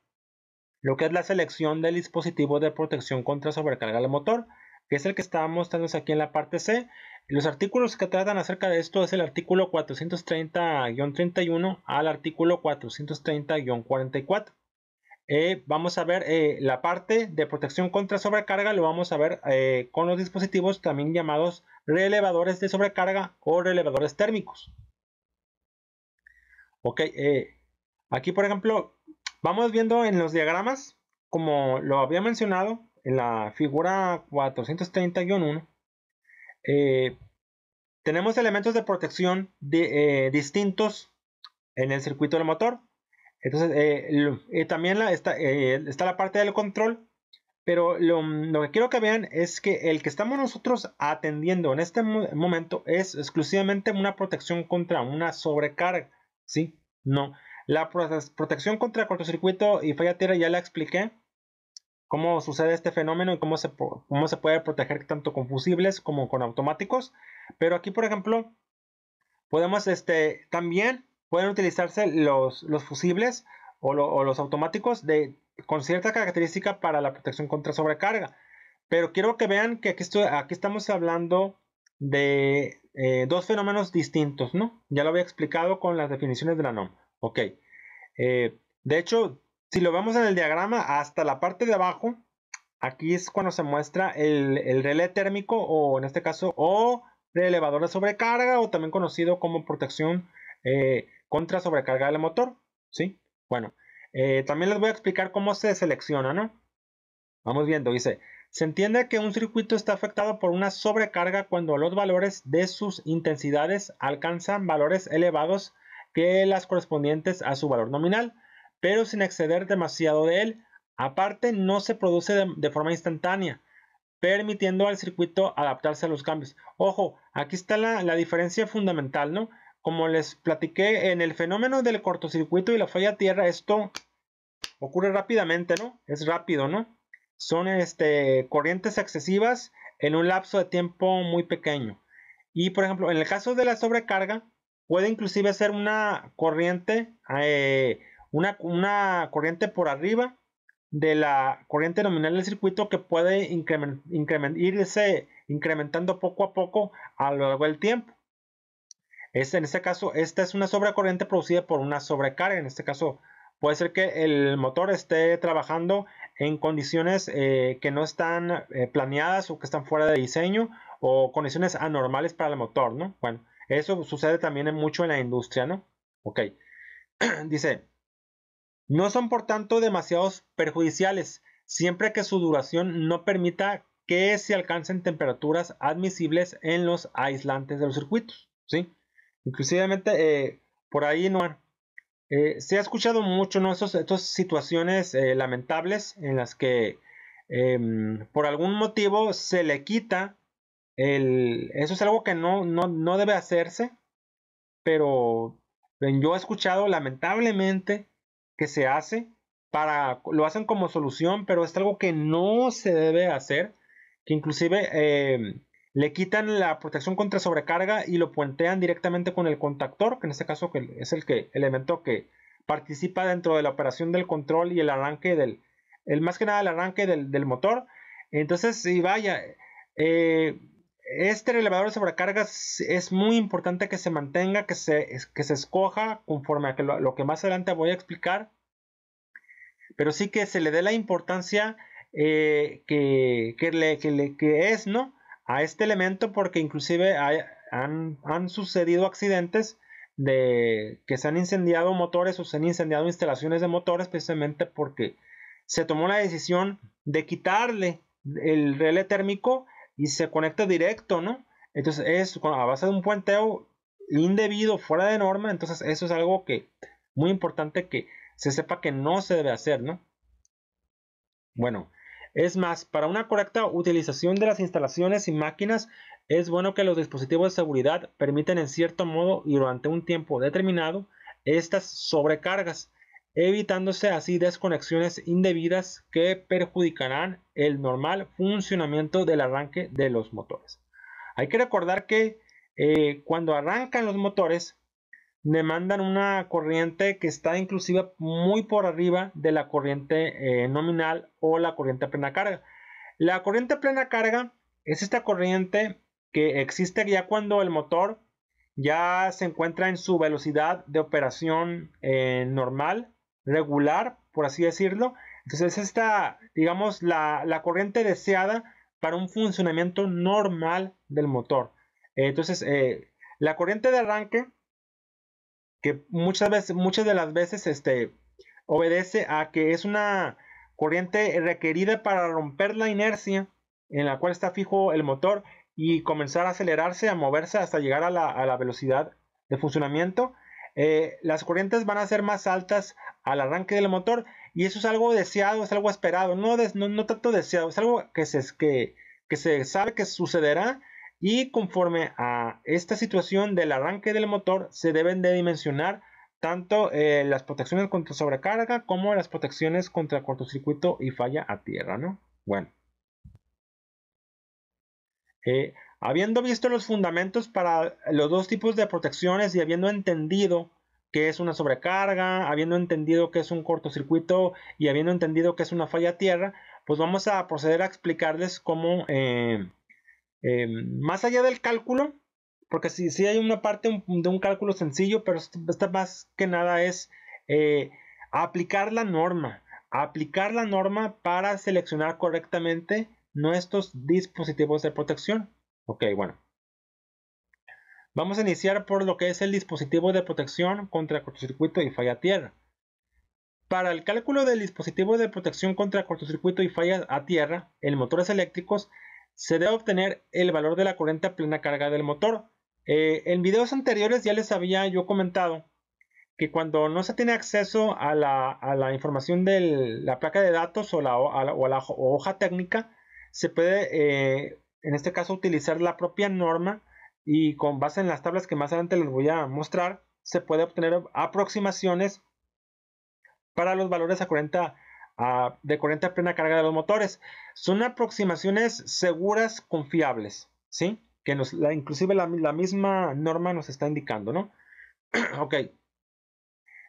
lo que es la selección del dispositivo de protección contra sobrecarga del motor, que es el que estábamos mostrando aquí en la parte C. Los artículos que tratan acerca de esto es el artículo 430-31 al artículo 430-44. Eh, vamos a ver eh, la parte de protección contra sobrecarga, lo vamos a ver eh, con los dispositivos también llamados relevadores de sobrecarga o relevadores térmicos. Ok, eh, aquí por ejemplo, vamos viendo en los diagramas, como lo había mencionado en la figura 430-1, eh, tenemos elementos de protección eh, distintos en el circuito del motor. Entonces, también está, la parte del control, pero lo, lo, que quiero que vean es que el que estamos nosotros atendiendo en este momento es exclusivamente una protección contra una sobrecarga. Sí, no. La protección contra cortocircuito y falla tierra ya la expliqué. Cómo sucede este fenómeno y cómo se, cómo se puede proteger tanto con fusibles como con automáticos. Pero aquí, por ejemplo, podemos este, también pueden utilizarse los, fusibles o, los automáticos de, con cierta característica para la protección contra sobrecarga. Pero quiero que vean que aquí estamos hablando de eh, dos fenómenos distintos, ¿no? Ya lo había explicado con las definiciones de la NOM. Ok. Eh, de hecho, si lo vemos en el diagrama, hasta la parte de abajo, aquí es cuando se muestra el, relé térmico o en este caso, o elevador de sobrecarga o también conocido como protección eh, contra sobrecarga del motor, ¿sí? Bueno, también les voy a explicar cómo se selecciona, ¿no? Vamos viendo, dice, se entiende que un circuito está afectado por una sobrecarga cuando los valores de sus intensidades alcanzan valores elevados que las correspondientes a su valor nominal, pero sin exceder demasiado de él. Aparte, no se produce de, forma instantánea, permitiendo al circuito adaptarse a los cambios. Ojo, aquí está la, la diferencia fundamental, ¿no? Como les platiqué en el fenómeno del cortocircuito y la falla tierra, esto ocurre rápidamente, ¿no? Es rápido, ¿no? Son este, corrientes excesivas en un lapso de tiempo muy pequeño. Y por ejemplo, en el caso de la sobrecarga, puede inclusive ser una corriente, eh, una, una, corriente por arriba de la corriente nominal del circuito que puede increment, irse incrementando poco a poco a lo largo del tiempo. en este caso, esta es una sobrecorriente producida por una sobrecarga. En este caso, puede ser que el motor esté trabajando en condiciones eh, que no están eh, planeadas o que están fuera de diseño o condiciones anormales para el motor, ¿no? Bueno, eso sucede también mucho en la industria, ¿no? Ok. Dice, no son por tanto demasiados perjudiciales, siempre que su duración no permita que se alcancen temperaturas admisibles en los aislantes de los circuitos, ¿sí? Inclusivemente, eh, por ahí, no eh, se ha escuchado mucho ¿no? estas situaciones eh, lamentables en las que em, por algún motivo se le quita el... Eso es algo que no, no, no debe hacerse, pero yo he escuchado lamentablemente que se hace para... Lo hacen como solución, pero es algo que no se debe hacer, que inclusive em, le quitan la protección contra sobrecarga y lo puentean directamente con el contactor, que en este caso es el que, elemento que participa dentro de la operación del control y el arranque del, el, más que nada el arranque del, motor. Entonces, si vaya, eh, este elevador de sobrecarga es muy importante que se mantenga, que se, que se escoja conforme a que lo, que más adelante voy a explicar, pero sí que se le dé la importancia eh, que, le, que, que es, ¿no? a este elemento porque inclusive han, han, sucedido accidentes de que se han incendiado motores o se han incendiado instalaciones de motores precisamente porque se tomó la decisión de quitarle el relé térmico y se conecta directo, ¿no? Entonces es a base de un puenteo indebido, fuera de norma, entonces eso es algo que muy importante que se sepa que no se debe hacer, ¿no? Bueno, es más, para una correcta utilización de las instalaciones y máquinas, es bueno que los dispositivos de seguridad permiten en cierto modo y durante un tiempo determinado estas sobrecargas, evitándose así desconexiones indebidas que perjudicarán el normal funcionamiento del arranque de los motores. Hay que recordar que eh, cuando arrancan los motores, demandan una corriente que está inclusive muy por arriba de la corriente eh, nominal o la corriente plena carga. La corriente plena carga es esta corriente que existe ya cuando el motor ya se encuentra en su velocidad de operación eh, normal, regular, por así decirlo. Entonces esta, digamos, la, corriente deseada para un funcionamiento normal del motor. entonces, eh, la corriente de arranque que muchas veces, muchas de las veces, este, obedece a que es una corriente requerida para romper la inercia en la cual está fijo el motor y comenzar a acelerarse, a moverse hasta llegar a la, velocidad de funcionamiento. Eh, las corrientes van a ser más altas al arranque del motor y eso es algo deseado, es algo esperado, no, tanto deseado, es algo que que, que se sabe que sucederá y conforme a esta situación del arranque del motor se deben de dimensionar tanto eh, las protecciones contra sobrecarga como las protecciones contra cortocircuito y falla a tierra, ¿no? Bueno. Eh, habiendo visto los fundamentos para los dos tipos de protecciones y habiendo entendido que es una sobrecarga, habiendo entendido que es un cortocircuito y habiendo entendido que es una falla a tierra, pues vamos a proceder a explicarles cómo... Eh, eh, más allá del cálculo, porque sí, hay una parte de un cálculo sencillo, pero esta más que nada es eh, aplicar la norma, aplicar la norma para seleccionar correctamente nuestros dispositivos de protección. Ok, bueno. Vamos a iniciar por lo que es el dispositivo de protección contra cortocircuito y falla a tierra. Para el cálculo del dispositivo de protección contra cortocircuito y falla a tierra en motores eléctricos, se debe obtener el valor de la corriente a plena carga del motor. Eh, en videos anteriores ya les había yo comentado que cuando no se tiene acceso a la, información de la placa de datos o, la, a la, hoja técnica, se puede, eh, en este caso, utilizar la propia norma y con base en las tablas que más adelante les voy a mostrar, se puede obtener aproximaciones para los valores a 40 de corriente a plena carga de los motores. Son aproximaciones seguras, confiables, ¿sí? Que nos, la, inclusive la, misma norma nos está indicando, ¿no? ok.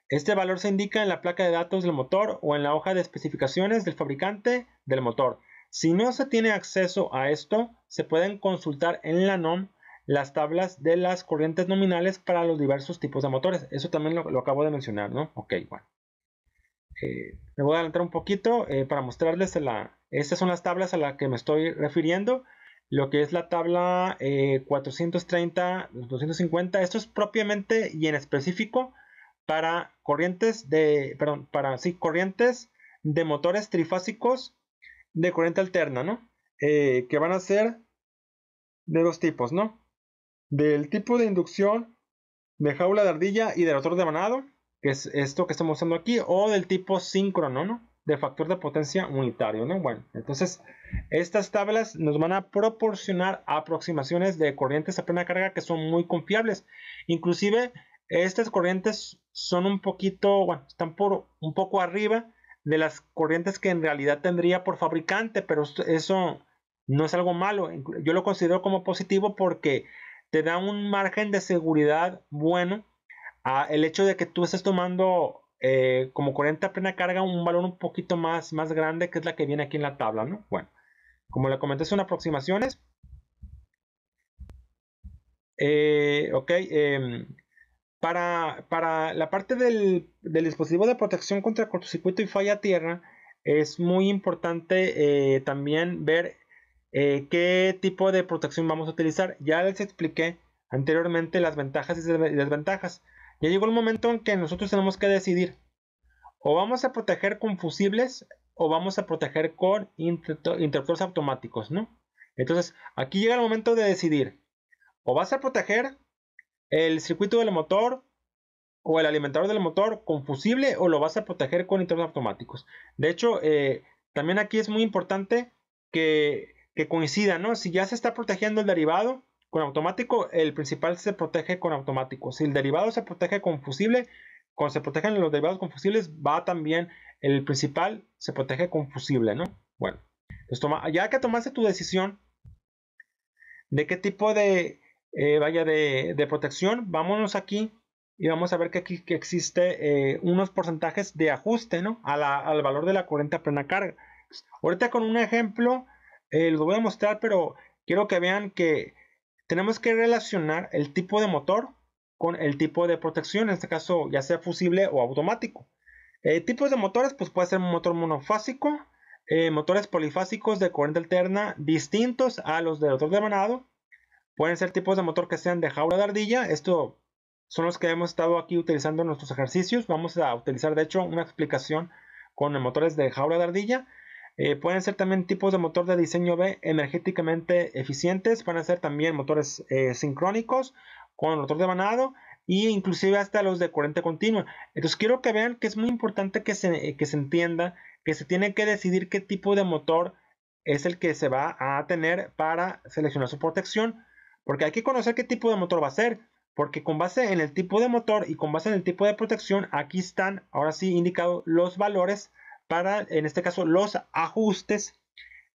Este valor se indica en la placa de datos del motor o en la hoja de especificaciones del fabricante del motor. Si no se tiene acceso a esto, se pueden consultar en la NOM las tablas de las corrientes nominales para los diversos tipos de motores. Eso también lo, acabo de mencionar, ¿no? Ok, bueno. Eh, me voy a adelantar un poquito eh, para mostrarles la, estas son las tablas a las que me estoy refiriendo. Lo que es la tabla 430, eh, 250, esto es propiamente y en específico para corrientes de, perdón, para corrientes de motores trifásicos de corriente alterna, ¿no? que van a ser de dos tipos, ¿no? Del tipo de inducción de jaula de ardilla y de rotor de manado que es esto que estamos usando aquí, o del tipo síncrono, ¿no? De factor de potencia unitario, ¿no? Bueno, entonces estas tablas nos van a proporcionar aproximaciones de corrientes a plena carga que son muy confiables. Inclusive estas corrientes son un poquito, bueno, están por un poco arriba de las corrientes que en realidad tendría por fabricante, pero eso no es algo malo. Yo lo considero como positivo porque te da un margen de seguridad bueno Ah, el hecho de que tú estés tomando eh, como 40 plena carga un valor un poquito más, más grande que es la que viene aquí en la tabla, ¿no? Bueno, como le comenté, son aproximaciones. Eh, ok, em, para, la parte del, del, dispositivo de protección contra cortocircuito y falla tierra, es muy importante eh, también ver qué tipo de protección vamos a utilizar. Ya les expliqué anteriormente las ventajas y desventajas. Ya llegó el momento en que nosotros tenemos que decidir. O vamos a proteger con fusibles o vamos a proteger con interruptores automáticos, ¿no? Entonces, aquí llega el momento de decidir. O vas a proteger el circuito del motor o el alimentador del motor con fusible o lo vas a proteger con interruptores automáticos. De hecho, eh, también aquí es muy importante que, que coincida, ¿no? Si ya se está protegiendo el derivado, con automático, el principal se protege con automático. Si el derivado se protege con fusible, cuando se protegen los derivados con fusibles, va también el principal se protege con fusible, ¿no? Bueno, pues ya que tomaste tu decisión de qué tipo de, eh, vaya, de, protección, vámonos aquí y vamos a ver que aquí existe eh, unos porcentajes de ajuste, ¿no? al valor de la corriente a plena carga. Ahorita con un ejemplo, eh, lo voy a mostrar, pero quiero que vean que tenemos que relacionar el tipo de motor con el tipo de protección, en este caso ya sea fusible o automático. Eh, tipos de motores, pues puede ser un motor monofásico, eh, motores polifásicos de corriente alterna distintos a los del rotor de manado. Pueden ser tipos de motor que sean de jaula de ardilla. Esto son los que hemos estado aquí utilizando en nuestros ejercicios. Vamos a utilizar, de hecho, una explicación con motores de jaula de ardilla. Eh, pueden ser también tipos de motor de diseño B energéticamente eficientes, pueden ser también motores eh, sincrónicos con rotor motor de vanado e inclusive hasta los de corriente continua. Entonces quiero que vean que es muy importante que se, eh, que se entienda que se tiene que decidir qué tipo de motor es el que se va a tener para seleccionar su protección, porque hay que conocer qué tipo de motor va a ser. Porque con base en el tipo de motor y con base en el tipo de protección, aquí están ahora sí indicados los valores para, en este caso, los ajustes.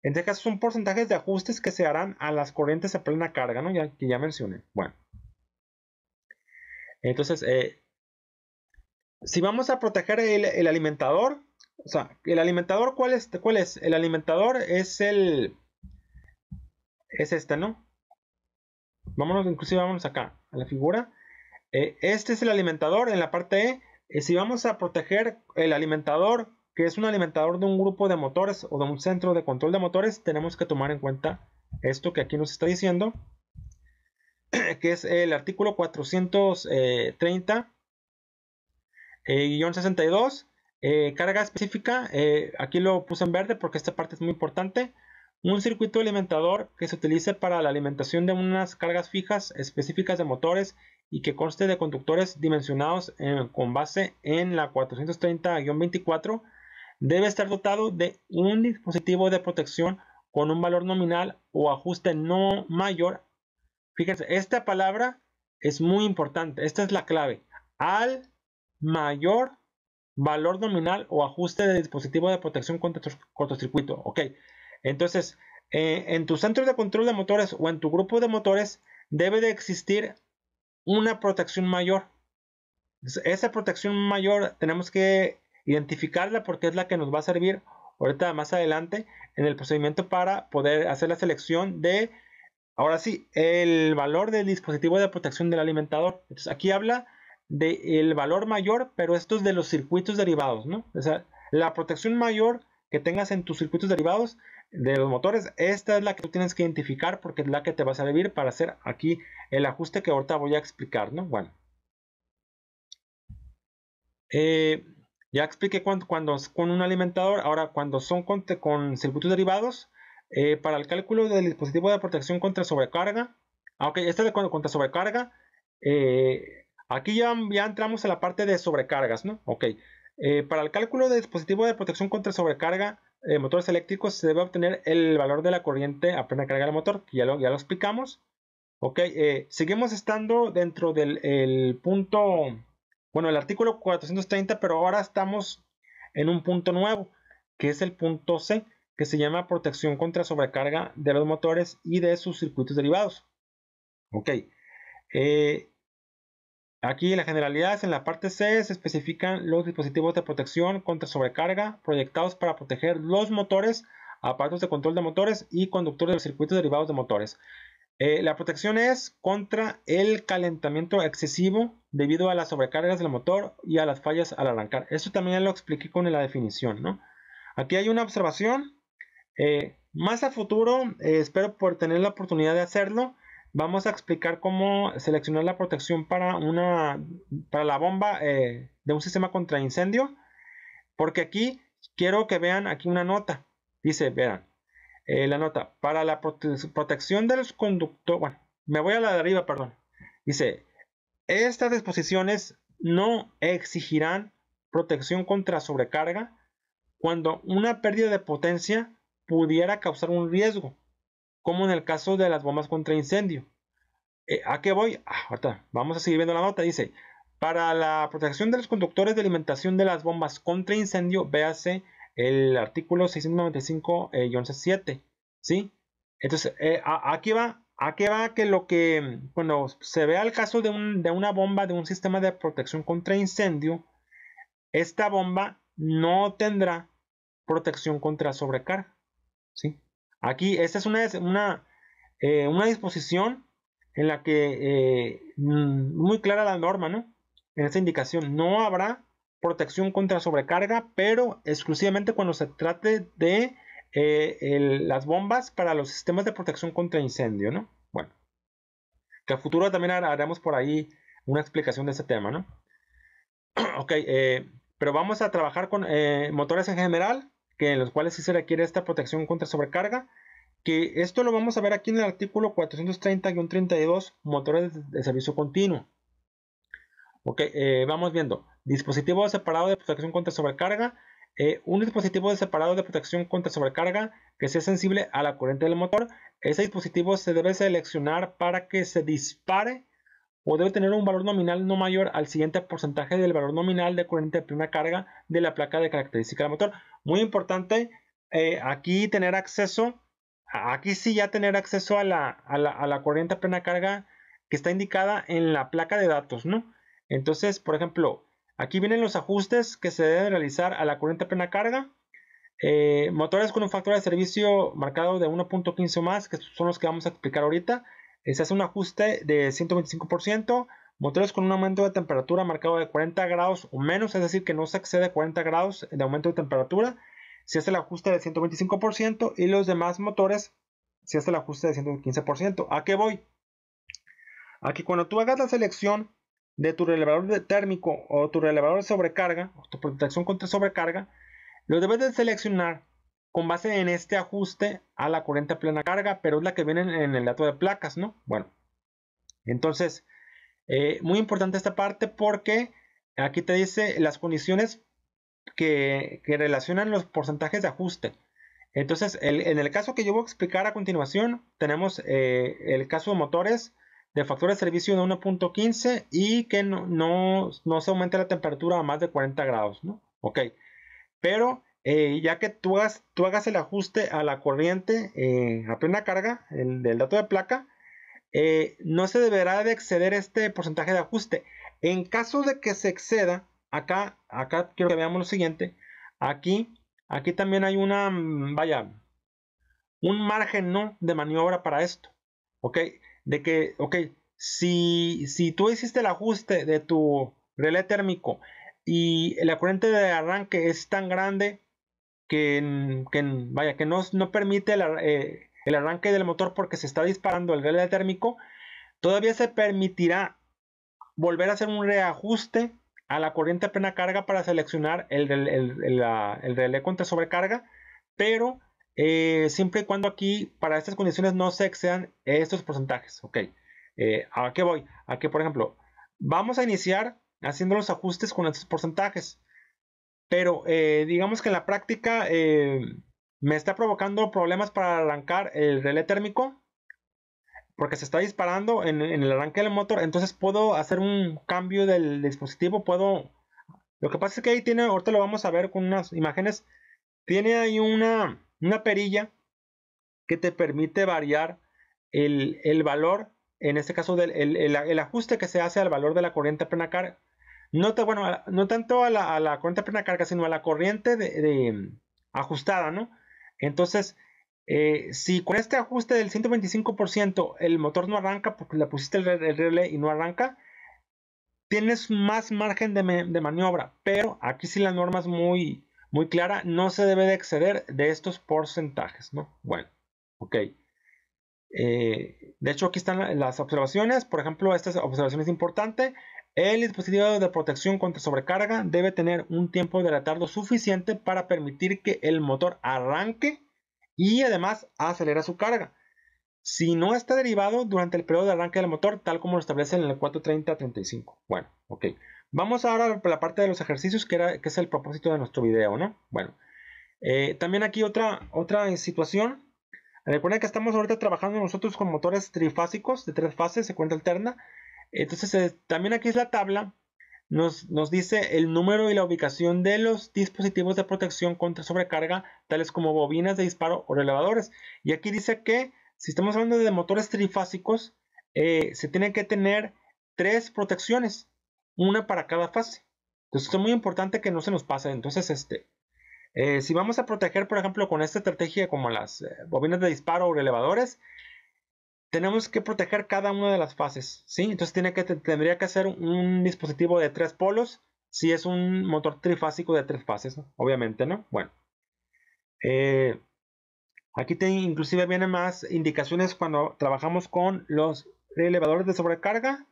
En este caso son porcentajes de ajustes que se harán a las corrientes a plena carga, ¿no? Ya, que ya mencioné. Bueno. Entonces, eh, si vamos a proteger el, alimentador, o sea, el alimentador, ¿cuál es? ¿Cuál es? El alimentador es el... Es este, ¿no? Vámonos, inclusive vámonos acá, a la figura. Eh, este es el alimentador en la parte E. Eh, si vamos a proteger el alimentador que es un alimentador de un grupo de motores o de un centro de control de motores, tenemos que tomar en cuenta esto que aquí nos está diciendo, que es el artículo 430 62 eh, eh, eh, carga específica aquí lo puse en verde porque esta parte es muy importante un circuito alimentador que se utilice para la alimentación de unas cargas fijas específicas de motores y que conste de conductores dimensionados con base en la 430-24 debe estar dotado de un dispositivo de protección con un valor nominal o ajuste no mayor. Fíjense, esta palabra es muy importante. Esta es la clave. Al mayor valor nominal o ajuste de dispositivo de protección contra cortocircuito. Ok. Entonces, eh, en tu centro de control de motores o en tu grupo de motores debe de existir una protección mayor. Esa protección mayor tenemos que identificarla porque es la que nos va a servir ahorita más adelante en el procedimiento para poder hacer la selección de, ahora sí, el valor del dispositivo de protección del alimentador. Entonces aquí habla del valor mayor, pero esto es de los circuitos derivados, ¿no? O sea, la protección mayor que tengas en tus circuitos derivados de los motores, esta es la que tú tienes que identificar porque es la que te va a servir para hacer aquí el ajuste que ahorita voy a explicar, ¿no? Bueno. Eh, ya expliqué cuando, cuando con un alimentador, ahora cuando son con, circuitos derivados, eh, para el cálculo del dispositivo de protección contra sobrecarga, ah, Ok, este de contra sobrecarga, eh, aquí ya, entramos a la parte de sobrecargas, ¿no? Ok, eh, para el cálculo del dispositivo de protección contra sobrecarga, motores eléctricos se debe obtener el valor de la corriente a plena carga del motor, que ya lo, explicamos. Ok, seguimos estando dentro del punto bueno, el artículo 430, pero ahora estamos en un punto nuevo, que es el punto C, que se llama protección contra sobrecarga de los motores y de sus circuitos derivados. Ok. Eh, aquí la generalidad, en la parte C, se especifican los dispositivos de protección contra sobrecarga proyectados para proteger los motores, aparatos de control de motores y conductores de los circuitos derivados de motores. Eh, la protección es contra el calentamiento excesivo debido a las sobrecargas del motor y a las fallas al arrancar. Esto también lo expliqué con la definición, ¿no? Aquí hay una observación. Eh, más a futuro, eh, espero por tener la oportunidad de hacerlo, vamos a explicar cómo seleccionar la protección para, una, la bomba eh, de un sistema contra incendio. Porque aquí quiero que vean aquí una nota. Dice, vean, la nota, para la protección del conductor, bueno, me voy a la de arriba, perdón. Dice, estas disposiciones no exigirán protección contra sobrecarga cuando una pérdida de potencia pudiera causar un riesgo, como en el caso de las bombas contra incendio. Eh, ¿A qué voy? Ah, ahorita vamos a seguir viendo la nota. Dice, para la protección de los conductores de alimentación de las bombas contra incendio, véase el artículo 695-7. Eh, ¿Sí? Entonces, eh, aquí va ¿A qué va que lo que, cuando se vea el caso de, una bomba de un sistema de protección contra incendio, esta bomba no tendrá protección contra sobrecarga. ¿sí? Aquí, esta es una, una, eh, una disposición en la que eh, mm, muy clara la norma, ¿no? En esta indicación, no habrá protección contra sobrecarga, pero exclusivamente cuando se trate de eh, las bombas para los sistemas de protección contra incendio, ¿no? Bueno, que a futuro también haremos por ahí una explicación de ese tema, ¿no? ok, eh, pero vamos a trabajar con eh, motores en general, que en los cuales sí se requiere esta protección contra sobrecarga, que esto lo vamos a ver aquí en el artículo 430-32, motores de servicio continuo. Ok, vamos viendo. Dispositivo separado de protección contra sobrecarga. Eh, un dispositivo de separado de protección contra sobrecarga que sea sensible a la corriente del motor. Ese dispositivo se debe seleccionar para que se dispare o debe tener un valor nominal no mayor al siguiente porcentaje del valor nominal de corriente de plena carga de la placa de característica del motor. Muy importante eh, aquí tener acceso, aquí sí ya tener acceso a la, corriente de plena carga que está indicada en la placa de datos, ¿no? Entonces, por ejemplo, Aquí vienen los ajustes que se deben realizar a la corriente plena carga. Eh, motores con un factor de servicio marcado de 1.15 o más, que son los que vamos a explicar ahorita. Eh, se hace un ajuste de 125%. Motores con un aumento de temperatura marcado de 40 grados o menos, es decir, que no se excede 40 grados de aumento de temperatura, se hace el ajuste de 125% y los demás motores se hace el ajuste de 115%. ¿A qué voy? Aquí cuando tú hagas la selección de tu relevador térmico o tu relevador de sobrecarga, o tu protección contra sobrecarga, lo debes de seleccionar con base en este ajuste a la corriente plena carga, pero es la que viene en el dato de placas, ¿no? Bueno, entonces, eh, muy importante esta parte porque aquí te dice las condiciones que, relacionan los porcentajes de ajuste. Entonces, en el caso que yo voy a explicar a continuación, tenemos eh, el caso de motores, de factor de servicio de 1.15 y que no, se aumente la temperatura a más de 40 grados, ¿no? Ok, pero eh, ya que tú hagas, tú hagas el ajuste a la corriente eh, a plena carga el, del dato de placa, eh, no se deberá de exceder este porcentaje de ajuste. En caso de que se exceda, acá, acá quiero que veamos lo siguiente, aquí, aquí también hay una, mm, vaya, un margen, ¿no? De maniobra para esto. ¿ok? de que, ok, si, si tú hiciste el ajuste de tu relé térmico y la corriente de arranque es tan grande que, vaya, que no, permite eh, el, arranque del motor porque se está disparando el relé térmico, todavía se permitirá volver a hacer un reajuste a la corriente a plena carga para seleccionar el, el, el relé contra sobrecarga, pero eh, siempre y cuando aquí para estas condiciones no se excedan estos porcentajes. Ok, eh, ¿a voy? aquí por ejemplo, vamos a iniciar haciendo los ajustes con estos porcentajes, pero eh, digamos que en la práctica eh, me está provocando problemas para arrancar el relé térmico porque se está disparando en, en, el arranque del motor, entonces puedo hacer un cambio del dispositivo, puedo... Lo que pasa es que ahí tiene, ahorita lo vamos a ver con unas imágenes, tiene ahí una una perilla que te permite variar el, valor, en este caso el, ajuste que se hace al valor de la corriente a plena carga. No, bueno, no tanto a la, corriente a plena carga, sino a la corriente de, ajustada, ¿no? Entonces, eh, si con este ajuste del 125% el motor no arranca porque le pusiste el, relé y no arranca, tienes más margen de, de maniobra. Pero aquí sí la norma es muy, muy clara, no se debe de exceder de estos porcentajes, ¿no? Bueno, ok. Eh, de hecho, aquí están las observaciones. Por ejemplo, esta observación es importante. El dispositivo de protección contra sobrecarga debe tener un tiempo de retardo suficiente para permitir que el motor arranque y además acelera su carga. Si no está derivado durante el periodo de arranque del motor, tal como lo establece en el 430-35. Bueno, ok. Vamos ahora a la parte de los ejercicios, que, es el propósito de nuestro video, ¿no? Bueno, eh, también aquí otra, otra situación. Recuerden que estamos ahorita trabajando nosotros con motores trifásicos de tres fases, de cuenta alterna. Entonces, eh, también aquí es la tabla. Nos, nos, dice el número y la ubicación de los dispositivos de protección contra sobrecarga, tales como bobinas de disparo o relevadores. Y aquí dice que si estamos hablando de motores trifásicos, eh, se tienen que tener tres protecciones una para cada fase. Entonces es muy importante que no se nos pase. Entonces, este, eh, si vamos a proteger, por ejemplo, con esta estrategia como las eh, bobinas de disparo o elevadores, tenemos que proteger cada una de las fases, ¿sí? Entonces tiene que, tendría que ser un, dispositivo de tres polos, si es un motor trifásico de tres fases, obviamente, ¿no? Bueno. Eh, aquí te, inclusive vienen más indicaciones cuando trabajamos con los elevadores de sobrecarga.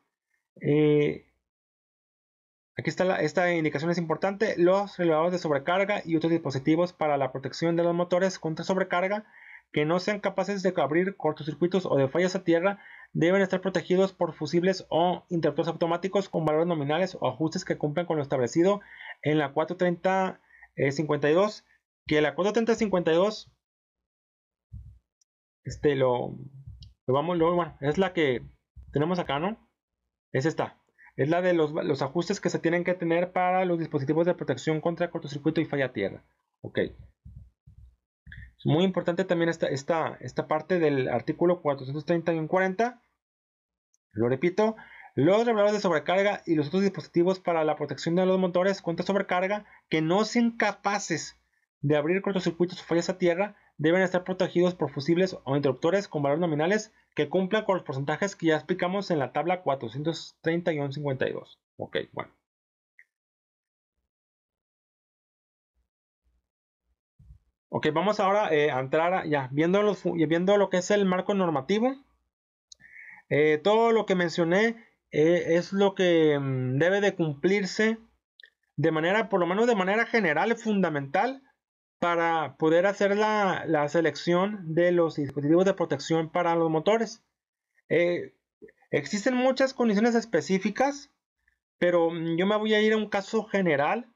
Aquí está esta indicación es importante. Los elevadores de sobrecarga y otros dispositivos para la protección de los motores contra sobrecarga que no sean capaces de abrir cortocircuitos o de fallas a tierra deben estar protegidos por fusibles o interruptores automáticos con valores nominales o ajustes que cumplan con lo establecido en la 430-52. Eh, que la 430-52 este, lo, vamos, lo, bueno, es la que tenemos acá, ¿no? Es esta es la de los, ajustes que se tienen que tener para los dispositivos de protección contra cortocircuito y falla a tierra. Es muy importante también esta, esta, esta parte del artículo 431-40. Lo repito, los reguladores de sobrecarga y los otros dispositivos para la protección de los motores contra sobrecarga que no sean capaces de abrir cortocircuitos o fallas a tierra deben estar protegidos por fusibles o interruptores con valores nominales que cumplan con los porcentajes que ya explicamos en la tabla 430-52. Ok, bueno. Ok, vamos ahora eh, a entrar ya viendo, viendo lo que es el marco normativo. Eh, todo lo que mencioné eh, es lo que mm, debe de cumplirse de manera, por lo menos de manera general, fundamental, para poder hacer la, selección de los dispositivos de protección para los motores. Eh, existen muchas condiciones específicas, pero mm, yo me voy a ir a un caso general.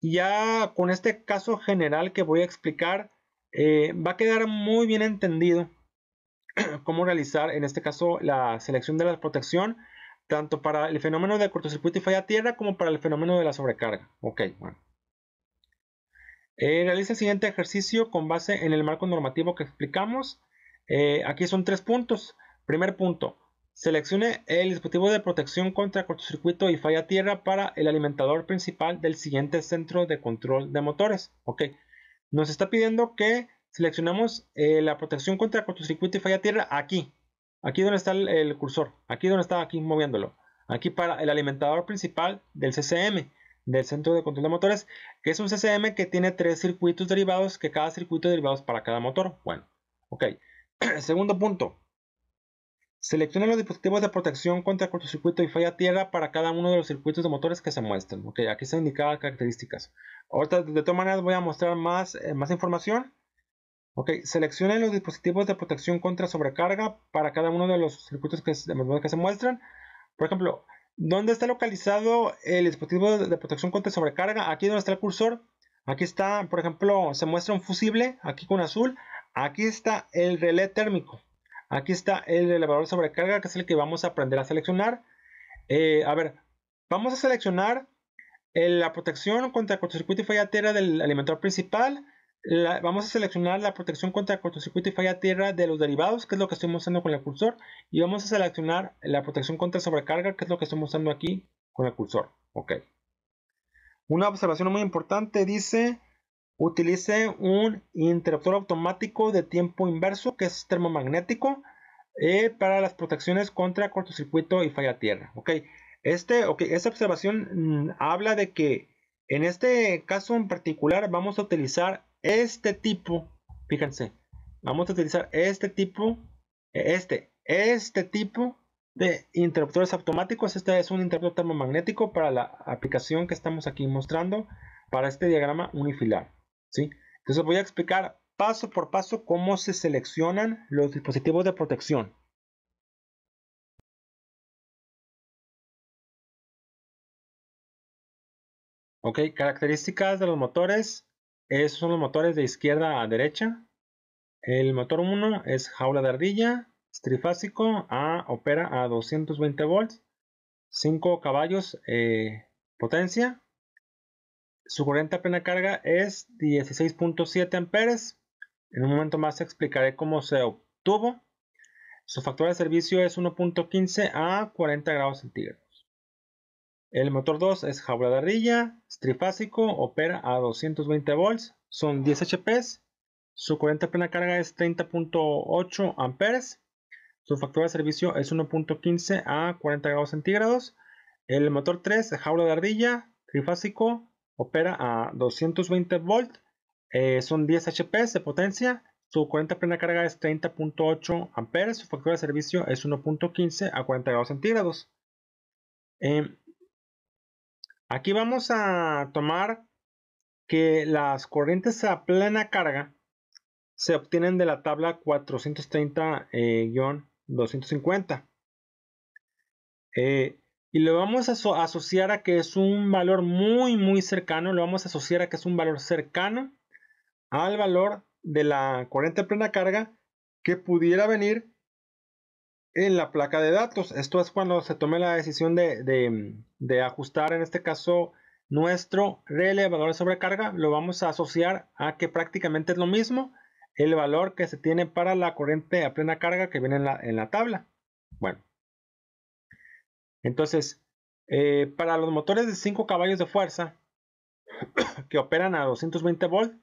Y ya con este caso general que voy a explicar, eh, va a quedar muy bien entendido cómo realizar, en este caso, la selección de la protección, tanto para el fenómeno de cortocircuito y falla tierra como para el fenómeno de la sobrecarga. Ok, bueno. Eh, realiza el siguiente ejercicio con base en el marco normativo que explicamos. Eh, aquí son tres puntos. Primer punto, seleccione el dispositivo de protección contra cortocircuito y falla tierra para el alimentador principal del siguiente centro de control de motores. Ok, nos está pidiendo que seleccionamos eh, la protección contra cortocircuito y falla tierra aquí. Aquí donde está el, el cursor, aquí donde está, aquí moviéndolo. Aquí para el alimentador principal del CCM del centro de control de motores, que es un CCM que tiene tres circuitos derivados, que cada circuito derivados para cada motor. Bueno, ok. Segundo punto. seleccione los dispositivos de protección contra cortocircuito y falla tierra para cada uno de los circuitos de motores que se muestran. Ok, aquí se indicadas características. Ahorita, de todas maneras, voy a mostrar más, eh, más información. Ok, seleccione los dispositivos de protección contra sobrecarga para cada uno de los circuitos que, que se muestran. Por ejemplo, ¿Dónde está localizado el dispositivo de protección contra sobrecarga? Aquí donde está el cursor. Aquí está, por ejemplo, se muestra un fusible, aquí con azul. Aquí está el relé térmico. Aquí está el elevador de sobrecarga, que es el que vamos a aprender a seleccionar. Eh, a ver, vamos a seleccionar la protección contra el cortocircuito y falla del alimentador principal vamos a seleccionar la protección contra cortocircuito y falla tierra de los derivados, que es lo que estoy mostrando con el cursor, y vamos a seleccionar la protección contra sobrecarga, que es lo que estoy mostrando aquí con el cursor. Ok. Una observación muy importante dice, utilice un interruptor automático de tiempo inverso, que es termomagnético, eh, para las protecciones contra cortocircuito y falla tierra. Ok. Este, esta observación mm, habla de que en este caso en particular vamos a utilizar este tipo, fíjense, vamos a utilizar este tipo, eh, este, este tipo de interruptores automáticos. Este es un interruptor termomagnético para la aplicación que estamos aquí mostrando para este diagrama unifilar. ¿sí? Entonces voy a explicar paso por paso cómo se seleccionan los dispositivos de protección. Ok, características de los motores. Esos son los motores de izquierda a derecha. El motor 1 es jaula de ardilla, trifásico, opera a 220 volts, 5 caballos eh, potencia. Su corriente a plena carga es 16.7 amperes. En un momento más explicaré cómo se obtuvo. Su factor de servicio es 1.15 a 40 grados centígrados. El motor 2 es jaula de ardilla, trifásico, opera a 220 volts, son 10 HP, su corriente plena carga es 30.8 amperes, su factura de servicio es 1.15 a 40 grados centígrados. El motor 3 es jaula de ardilla, trifásico, opera a 220 volts, eh, son 10 HP de potencia, su corriente plena carga es 30.8 amperes, su factura de servicio es 1.15 a 40 grados centígrados. Em, Aquí vamos a tomar que las corrientes a plena carga se obtienen de la tabla 430-250. Eh, eh, y lo vamos a asociar a que es un valor muy, muy cercano. Lo vamos a asociar a que es un valor cercano al valor de la corriente a plena carga que pudiera venir en la placa de datos. Esto es cuando se tome la decisión de, ajustar, en este caso, nuestro relevador valor de sobrecarga. Lo vamos a asociar a que prácticamente es lo mismo el valor que se tiene para la corriente a plena carga que viene en la, en la tabla. Bueno, entonces, eh, para los motores de 5 caballos de fuerza que operan a 220 volt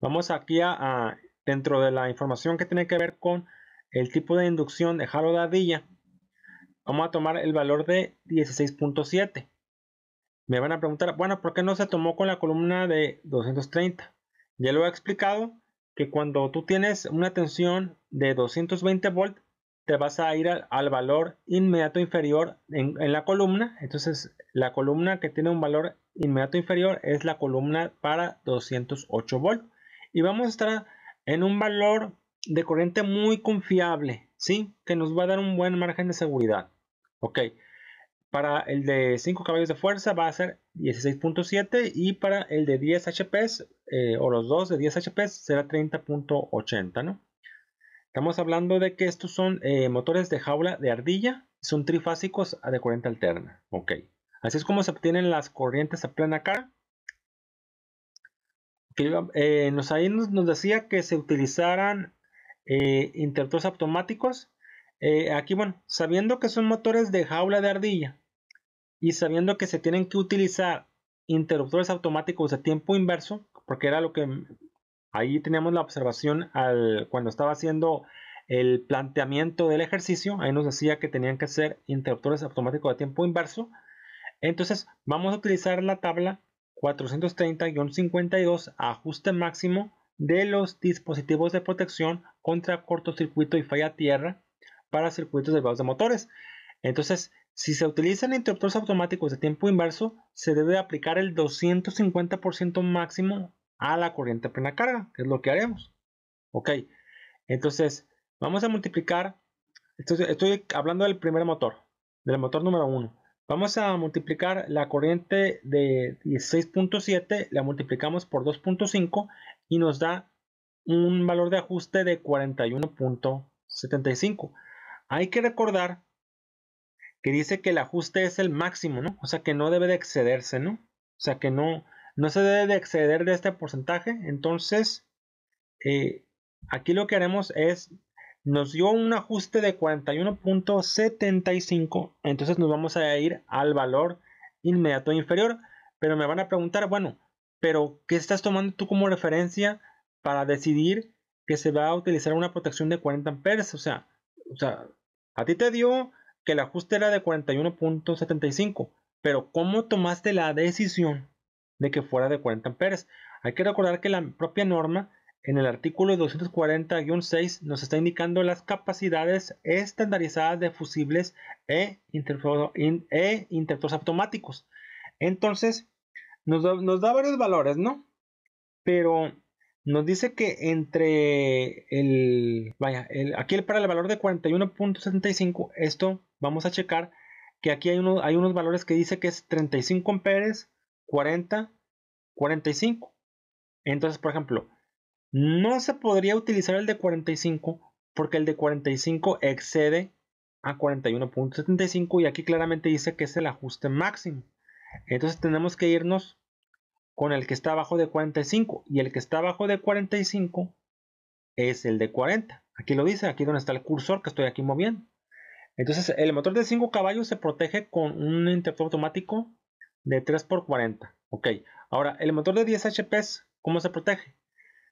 vamos aquí a, dentro de la información que tiene que ver con el tipo de inducción de jaro vamos a tomar el valor de 16.7. Me van a preguntar, bueno, ¿por qué no se tomó con la columna de 230? Ya lo he explicado que cuando tú tienes una tensión de 220 volts, te vas a ir al, valor inmediato inferior en, la columna. Entonces, la columna que tiene un valor inmediato inferior es la columna para 208 volts. Y vamos a estar en un valor de corriente muy confiable, ¿sí? Que nos va a dar un buen margen de seguridad. Ok. Para el de 5 caballos de fuerza va a ser 16.7 y para el de 10 HP eh, o los dos de 10 HP será 30.80, ¿no? Estamos hablando de que estos son eh, motores de jaula de ardilla, son trifásicos de corriente alterna, ok. Así es como se obtienen las corrientes a plena cara. Eh, nos, ahí nos, decía que se utilizaran eh, interruptores automáticos. Eh, aquí, bueno, sabiendo que son motores de jaula de ardilla y sabiendo que se tienen que utilizar interruptores automáticos a tiempo inverso, porque era lo que ahí teníamos la observación al, cuando estaba haciendo el planteamiento del ejercicio, ahí nos decía que tenían que ser interruptores automáticos a tiempo inverso. Entonces, vamos a utilizar la tabla 430-52, ajuste máximo de los dispositivos de protección contra cortocircuito y falla tierra para circuitos de derivados de motores. Entonces, si se utilizan interruptores automáticos de tiempo inverso, se debe aplicar el 250% máximo a la corriente plena carga, que es lo que haremos. Ok, entonces vamos a multiplicar, estoy, estoy hablando del primer motor, del motor número 1. Vamos a multiplicar la corriente de 16.7, la multiplicamos por 2.5 y nos da un valor de ajuste de 41.75. Hay que recordar que dice que el ajuste es el máximo, ¿no? O sea, que no debe de excederse, ¿no? O sea, que no, no se debe de exceder de este porcentaje. Entonces, eh, aquí lo que haremos es, nos dio un ajuste de 41.75, entonces nos vamos a ir al valor inmediato inferior. Pero me van a preguntar, bueno, pero ¿qué estás tomando tú como referencia para decidir que se va a utilizar una protección de 40 amperes? O sea, a ti te dio que el ajuste era de 41.75, pero ¿cómo tomaste la decisión de que fuera de 40 amperes? Hay que recordar que la propia norma en el artículo 240-6 nos está indicando las capacidades estandarizadas de fusibles e interruptores, e interruptores automáticos. Entonces, nos da, varios valores, ¿no? Pero nos dice que entre el, vaya, el, aquí para el valor de 41.75, esto vamos a checar que aquí hay, uno, hay unos valores que dice que es 35 amperes, 40, 45. Entonces, por ejemplo, no se podría utilizar el de 45 porque el de 45 excede a 41.75 y aquí claramente dice que es el ajuste máximo. Entonces tenemos que irnos con el que está abajo de 45. Y el que está abajo de 45 es el de 40. Aquí lo dice, aquí donde está el cursor que estoy aquí moviendo. Entonces el motor de 5 caballos se protege con un interruptor automático de 3x40. Ok, ahora el motor de 10 HP, ¿cómo se protege?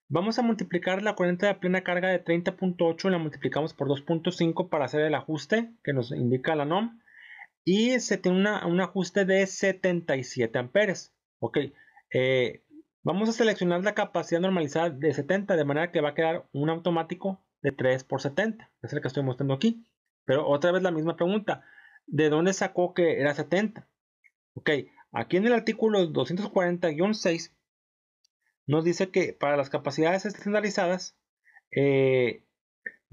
Vamos a multiplicar la corriente de plena carga de 30.8 la multiplicamos por 2.5 para hacer el ajuste que nos indica la NOM y se tiene un ajuste de 77 amperes. Ok, eh, vamos a seleccionar la capacidad normalizada de 70 de manera que va a quedar un automático de 3 por 70. Es el que estoy mostrando aquí. Pero otra vez la misma pregunta. ¿De dónde sacó que era 70? Ok, aquí en el artículo 240-6 nos dice que para las capacidades estandarizadas eh,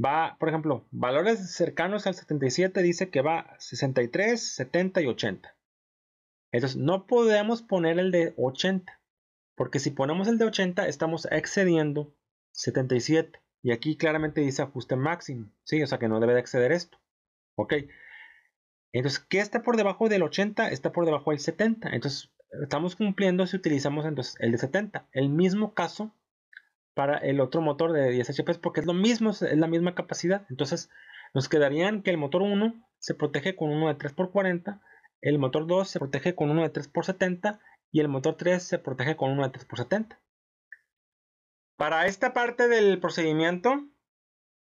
va, por ejemplo, valores cercanos al 77 dice que va 63, 70 y 80. Entonces, no podemos poner el de 80, porque si ponemos el de 80 estamos excediendo 77. Y aquí claramente dice ajuste máximo, ¿sí? O sea que no debe de exceder esto. ¿Ok? Entonces, ¿qué está por debajo del 80? Está por debajo del 70. Entonces, estamos cumpliendo si utilizamos el de 70. El mismo caso para el otro motor de 10 HP porque es lo mismo, es la misma capacidad. Entonces nos quedarían que el motor 1 se protege con uno de 3x40, el motor 2 se protege con uno de 3x70 y el motor 3 se protege con uno de 3x70. Para esta parte del procedimiento,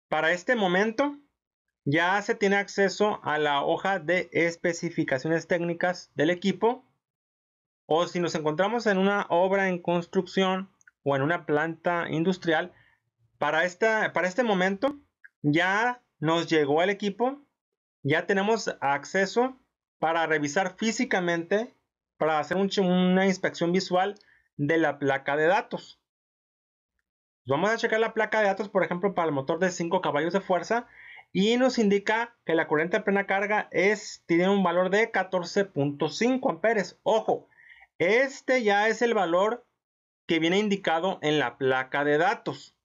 para este momento, ya se tiene acceso a la hoja de especificaciones técnicas del equipo o si nos encontramos en una obra en construcción o en una planta industrial. Para, esta, para este momento ya nos llegó el equipo, ya tenemos acceso para revisar físicamente, para hacer una inspección visual de la placa de datos. Vamos a checar la placa de datos, por ejemplo, para el motor de 5 caballos de fuerza y nos indica que la corriente de plena carga es, tiene un valor de 14.5 amperes. Ojo, este ya es el valor que viene indicado en la placa de datos.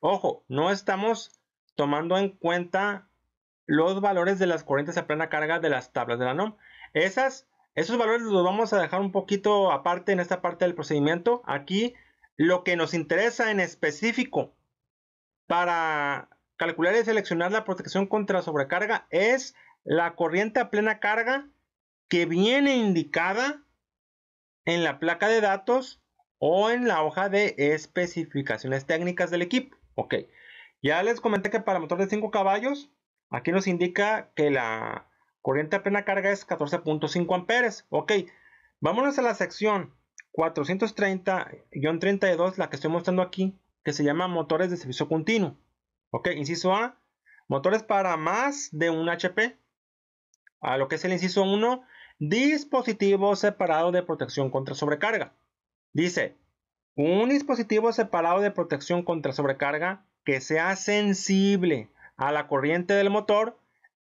Ojo, no estamos tomando en cuenta los valores de las corrientes a plena carga de las tablas de la NOM. Esas, esos valores los vamos a dejar un poquito aparte en esta parte del procedimiento. Aquí lo que nos interesa en específico para calcular y seleccionar la protección contra sobrecarga es la corriente a plena carga que viene indicada en la placa de datos o en la hoja de especificaciones técnicas del equipo. Ok, ya les comenté que para motor de 5 caballos, aquí nos indica que la corriente a plena carga es 14.5 amperes. Ok, vámonos a la sección 430-32, la que estoy mostrando aquí, que se llama motores de servicio continuo. Ok, inciso A, motores para más de un HP. A lo que es el inciso 1, dispositivo separado de protección contra sobrecarga. Dice, un dispositivo separado de protección contra sobrecarga que sea sensible a la corriente del motor,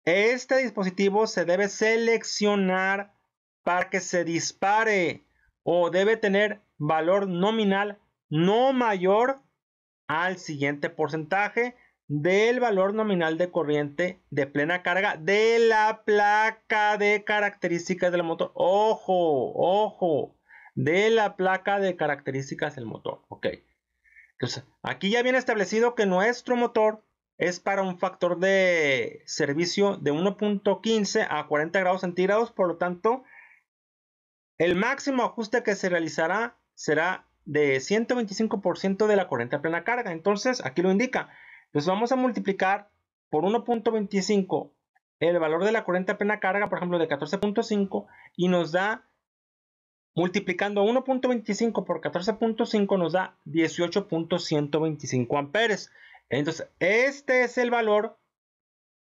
este dispositivo se debe seleccionar para que se dispare o debe tener valor nominal no mayor al siguiente porcentaje del valor nominal de corriente de plena carga de la placa de características del motor. Ojo, ojo, de la placa de características del motor. Ok. Entonces, aquí ya viene establecido que nuestro motor es para un factor de servicio de 1.15 a 40 grados centígrados. Por lo tanto, el máximo ajuste que se realizará será de 125% de la corriente a plena carga. Entonces, aquí lo indica. Entonces, pues vamos a multiplicar por 1.25 el valor de la corriente a plena carga, por ejemplo, de 14.5, y nos da Multiplicando 1.25 por 14.5 nos da 18.125 amperes. Entonces, este es el valor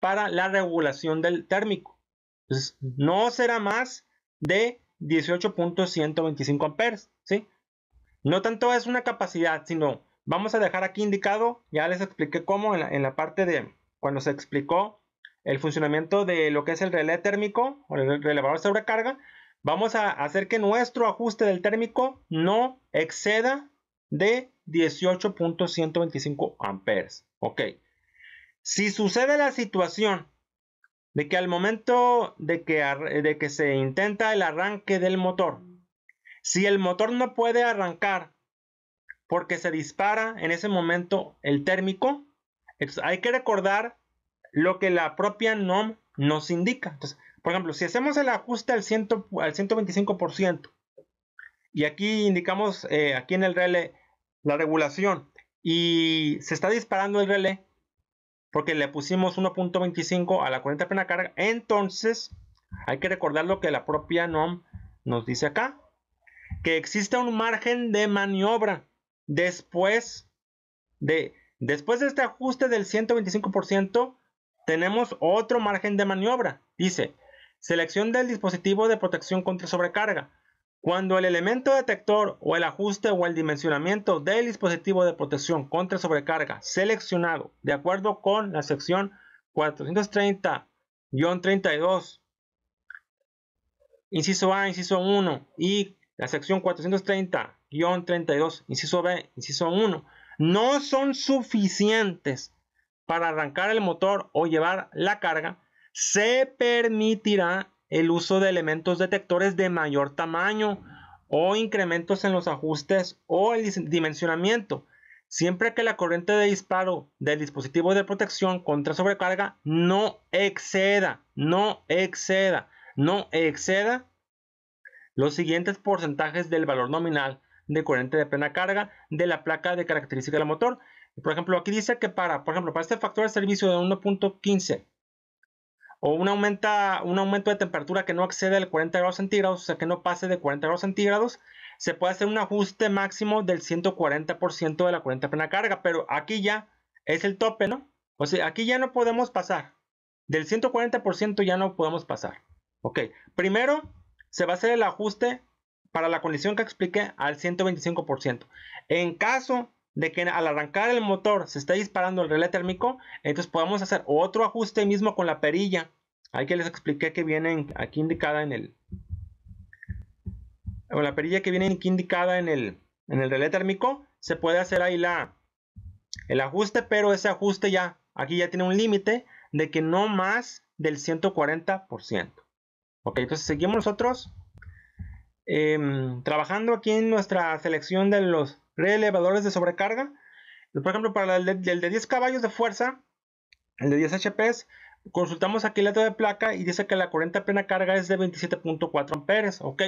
para la regulación del térmico. no será más de 18.125 amperes, ¿sí? No tanto es una capacidad, sino vamos a dejar aquí indicado, ya les expliqué cómo en la, en la parte de cuando se explicó el funcionamiento de lo que es el relé térmico o el relevador sobrecarga, Vamos a hacer que nuestro ajuste del térmico no exceda de 18.125 amperes. Ok. Si sucede la situación de que al momento de que, de que se intenta el arranque del motor, si el motor no puede arrancar porque se dispara en ese momento el térmico, hay que recordar lo que la propia NOM nos indica. Entonces, por ejemplo, si hacemos el ajuste al, al 125% y aquí indicamos eh, aquí en el relé la regulación y se está disparando el relé porque le pusimos 1.25 a la 40 plena carga, entonces hay que recordar lo que la propia NOM nos dice acá, que existe un margen de maniobra después de, después de este ajuste del 125%, tenemos otro margen de maniobra. Dice, Selección del dispositivo de protección contra sobrecarga. Cuando el elemento detector o el ajuste o el dimensionamiento del dispositivo de protección contra sobrecarga seleccionado de acuerdo con la sección 430-32, inciso A, inciso 1 y la sección 430-32, inciso B, inciso 1, no son suficientes para arrancar el motor o llevar la carga, se permitirá el uso de elementos detectores de mayor tamaño o incrementos en los ajustes o el dimensionamiento, siempre que la corriente de disparo del dispositivo de protección contra sobrecarga no exceda, no exceda, no exceda los siguientes porcentajes del valor nominal de corriente de plena carga de la placa de característica del motor. Por ejemplo, aquí dice que para, por ejemplo, para este factor de servicio de 1.15 o un, aumento de temperatura que no exceda al 40 grados centígrados, o sea que no pase de 40 grados centígrados, se puede hacer un ajuste máximo del 140% de la corriente plena carga, pero aquí ya es el tope, ¿no? O sea, aquí ya no podemos pasar. Del 140% ya no podemos pasar. Ok, primero se va a hacer el ajuste para la condición que expliqué al 125%. En caso de que al arrancar el motor se esté disparando el relé térmico, entonces podemos hacer otro ajuste mismo con la perilla hay que les expliqué que vienen aquí indicada en el... O la perilla que viene aquí indicada en el, en el relé térmico, se puede hacer ahí la, el ajuste, pero ese ajuste ya, aquí ya tiene un límite de que no más del 140%. Ok, entonces seguimos nosotros em, trabajando aquí en nuestra selección de los relevadores de sobrecarga. Por ejemplo, para el de, el de 10 caballos de fuerza, el de 10 HPs, Consultamos aquí la de placa y dice que la corriente plena carga es de 27.4 amperes. Ok,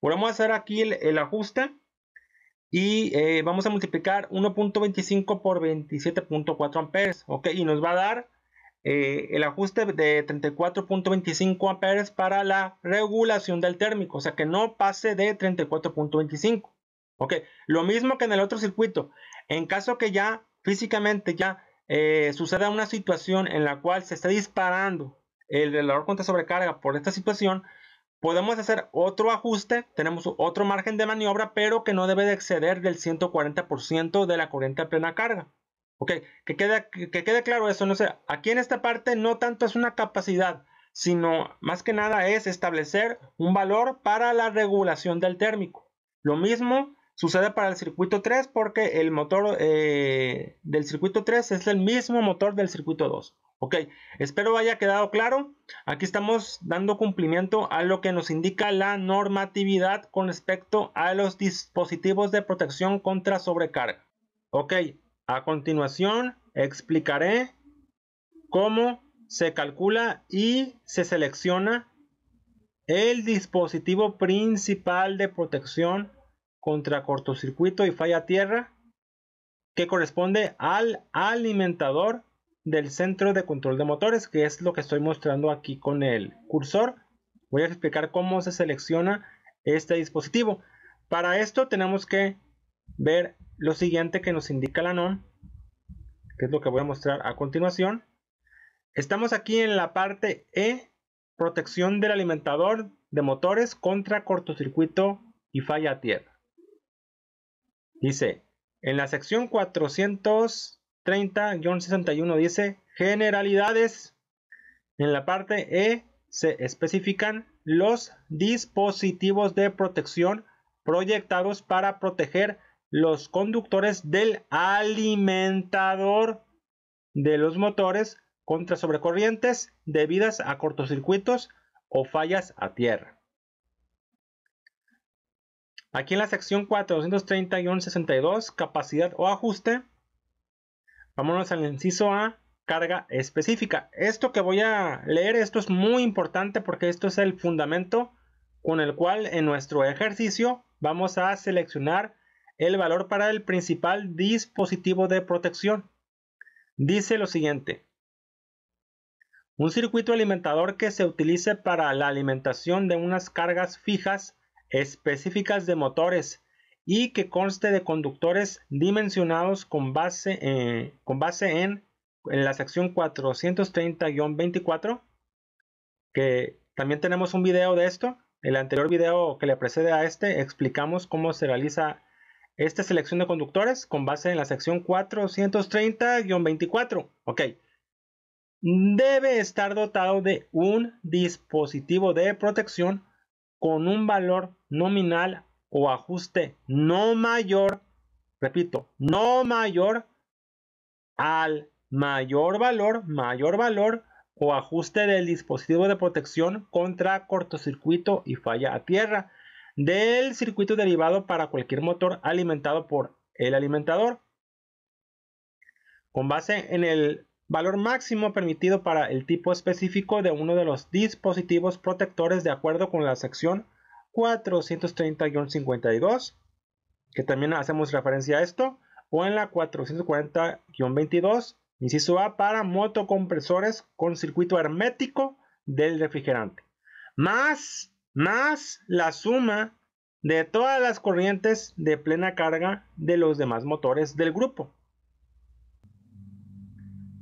Podemos hacer aquí el, ajuste y eh, vamos a multiplicar 1.25 por 27.4 amperes. Ok, y nos va a dar eh, el ajuste de 34.25 amperes para la regulación del térmico. O sea que no pase de 34.25. Ok, lo mismo que en el otro circuito. En caso que ya físicamente ya eh, suceda una situación en la cual se está disparando el valor contra sobrecarga por esta situación, podemos hacer otro ajuste, tenemos otro margen de maniobra, pero que no debe de exceder del 140% de la corriente a plena carga. Ok, que quede, que quede claro eso, no sé, aquí en esta parte no tanto es una capacidad, sino más que nada es establecer un valor para la regulación del térmico. Lo mismo Sucede para el circuito 3 porque el motor eh, del circuito 3 es el mismo motor del circuito 2. Ok, espero haya quedado claro. Aquí estamos dando cumplimiento a lo que nos indica la normatividad con respecto a los dispositivos de protección contra sobrecarga. Ok, a continuación explicaré cómo se calcula y se selecciona el dispositivo principal de protección contra cortocircuito y falla tierra que corresponde al alimentador del centro de control de motores que es lo que estoy mostrando aquí con el cursor voy a explicar cómo se selecciona este dispositivo para esto tenemos que ver lo siguiente que nos indica la NOM que es lo que voy a mostrar a continuación estamos aquí en la parte E protección del alimentador de motores contra cortocircuito y falla tierra Dice, en la sección 430-61 dice generalidades. En la parte E se especifican los dispositivos de protección proyectados para proteger los conductores del alimentador de los motores contra sobrecorrientes debidas a cortocircuitos o fallas a tierra. Aquí en la sección 431 62 capacidad o ajuste, vámonos al inciso A, carga específica. Esto que voy a leer, esto es muy importante porque esto es el fundamento con el cual en nuestro ejercicio vamos a seleccionar el valor para el principal dispositivo de protección. Dice lo siguiente. Un circuito alimentador que se utilice para la alimentación de unas cargas fijas específicas de motores y que conste de conductores dimensionados con base, eh, con base en, en, la sección 430-24, que también tenemos un video de esto. El anterior video que le precede a este explicamos cómo se realiza esta selección de conductores con base en la sección 430-24. Ok. Debe estar dotado de un dispositivo de protección con un valor nominal o ajuste no mayor, repito, no mayor al mayor valor, mayor valor o ajuste del dispositivo de protección contra cortocircuito y falla a tierra del circuito derivado para cualquier motor alimentado por el alimentador. Con base en el valor máximo permitido para el tipo específico de uno de los dispositivos protectores de acuerdo con la sección 430-52, que también hacemos referencia a esto, o en la 440-22, inciso A, para motocompresores con circuito hermético del refrigerante, más, más la suma de todas las corrientes de plena carga de los demás motores del grupo.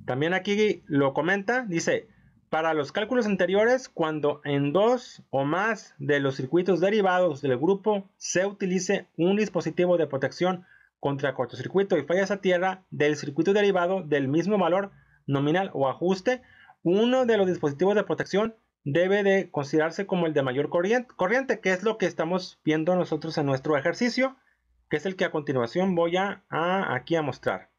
También aquí lo comenta, dice, para los cálculos anteriores, cuando en dos o más de los circuitos derivados del grupo se utilice un dispositivo de protección contra cortocircuito y fallas a tierra del circuito derivado del mismo valor nominal o ajuste, uno de los dispositivos de protección debe de considerarse como el de mayor corriente, que es lo que estamos viendo nosotros en nuestro ejercicio, que es el que a continuación voy a aquí a mostrar.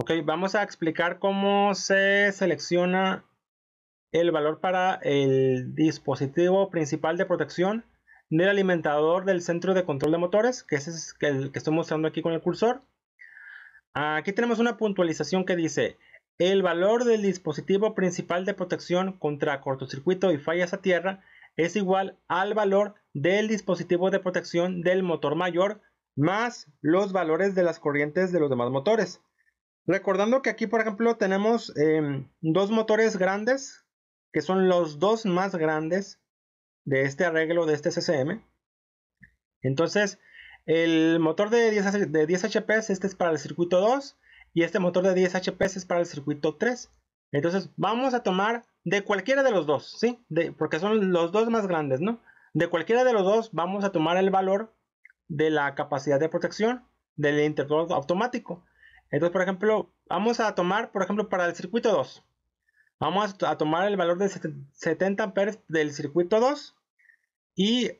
Ok, vamos a explicar cómo se selecciona el valor para el dispositivo principal de protección del alimentador del centro de control de motores, que es el que estoy mostrando aquí con el cursor. Aquí tenemos una puntualización que dice, el valor del dispositivo principal de protección contra cortocircuito y fallas a tierra es igual al valor del dispositivo de protección del motor mayor más los valores de las corrientes de los demás motores. Recordando que aquí, por ejemplo, tenemos em, dos motores grandes, que son los dos más grandes de este arreglo de este CCM. Entonces, el motor de 10, de 10 HP este es para el circuito 2 y este motor de 10 HP es para el circuito 3. Entonces, vamos a tomar de cualquiera de los dos, ¿sí? De, porque son los dos más grandes, ¿no? De cualquiera de los dos vamos a tomar el valor de la capacidad de protección del interruptor automático. Entonces, por ejemplo, vamos a tomar, por ejemplo, para el circuito 2. Vamos a tomar el valor de 70 amperes del circuito 2 y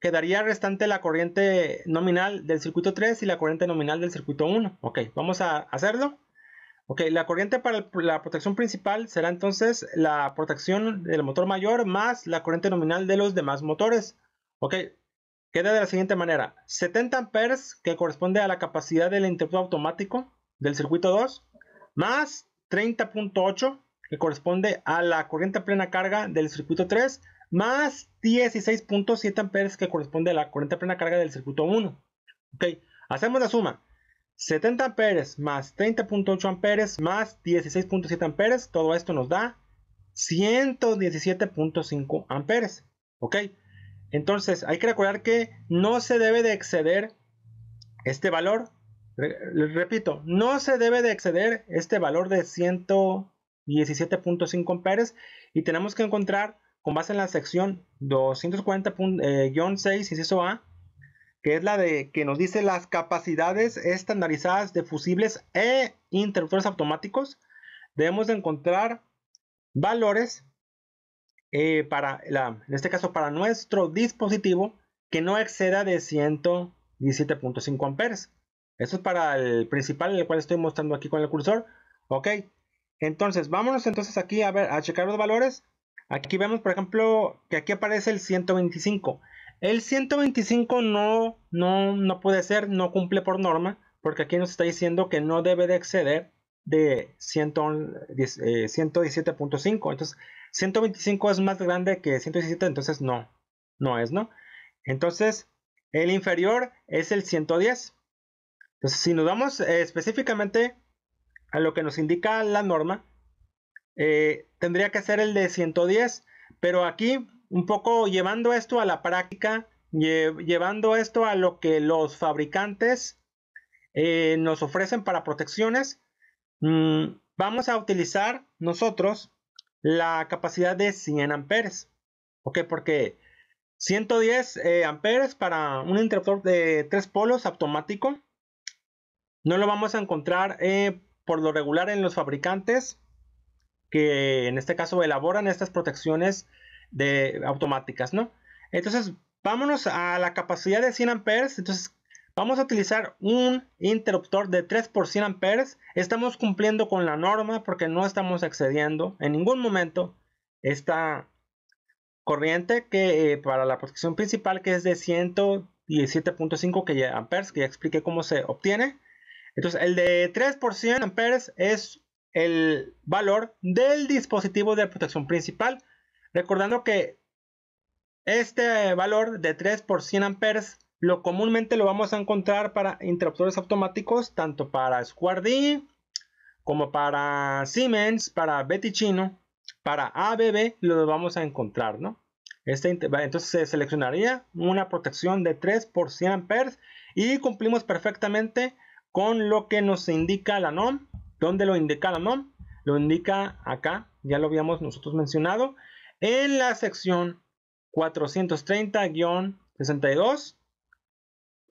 quedaría restante la corriente nominal del circuito 3 y la corriente nominal del circuito 1. Ok, vamos a hacerlo. Ok, la corriente para la protección principal será entonces la protección del motor mayor más la corriente nominal de los demás motores. Ok, queda de la siguiente manera. 70 amperes que corresponde a la capacidad del interruptor automático del circuito 2 más 30.8 que corresponde a la corriente plena carga del circuito 3 más 16.7 amperes que corresponde a la corriente plena carga del circuito 1. Ok, hacemos la suma. 70 amperes más 30.8 amperes más 16.7 amperes, todo esto nos da 117.5 amperes. Ok, entonces hay que recordar que no se debe de exceder este valor repito, no se debe de exceder este valor de 117.5 amperes y tenemos que encontrar con base en la sección 240-6, eh, A, que es la de que nos dice las capacidades estandarizadas de fusibles e interruptores automáticos, debemos de encontrar valores eh, para en este caso para nuestro dispositivo que no exceda de 117.5 amperes. Eso es para el principal, el cual estoy mostrando aquí con el cursor. Ok, entonces vámonos entonces aquí a ver, a checar los valores. Aquí vemos, por ejemplo, que aquí aparece el 125. El 125 no, no, no puede ser, no cumple por norma, porque aquí nos está diciendo que no debe de exceder de 117.5. Eh, entonces, 125 es más grande que 117, entonces no, no es, ¿no? Entonces, el inferior es el 110. Entonces, si nos vamos eh, específicamente a lo que nos indica la norma, eh, tendría que ser el de 110, pero aquí un poco llevando esto a la práctica, llevando esto a lo que los fabricantes eh, nos ofrecen para protecciones, mm, vamos a utilizar nosotros la capacidad de 100 amperes. ¿Ok? Porque 110 amperes para un interruptor de tres polos automático no lo vamos a encontrar eh, por lo regular en los fabricantes que en este caso elaboran estas protecciones automáticas, ¿no? Entonces, vámonos a la capacidad de 100 amperes. Entonces, vamos a utilizar un interruptor de 3 por 100 amperes. Estamos cumpliendo con la norma porque no estamos excediendo en ningún momento esta corriente que eh, para la protección principal que es de 117.5 amperes, que ya expliqué cómo se obtiene. Entonces, el de 3% amperes es el valor del dispositivo de protección principal. Recordando que este valor de 3 por 100 amperes lo comúnmente lo vamos a encontrar para interruptores automáticos, tanto para Square D como para Siemens, para Chino, para ABB, lo vamos a encontrar, ¿no? Este entonces se seleccionaría una protección de 3 por 100 amperes y cumplimos perfectamente con lo que nos indica la NOM. ¿Dónde lo indica la NOM? Lo indica acá, ya lo habíamos nosotros mencionado, en la sección 430-62,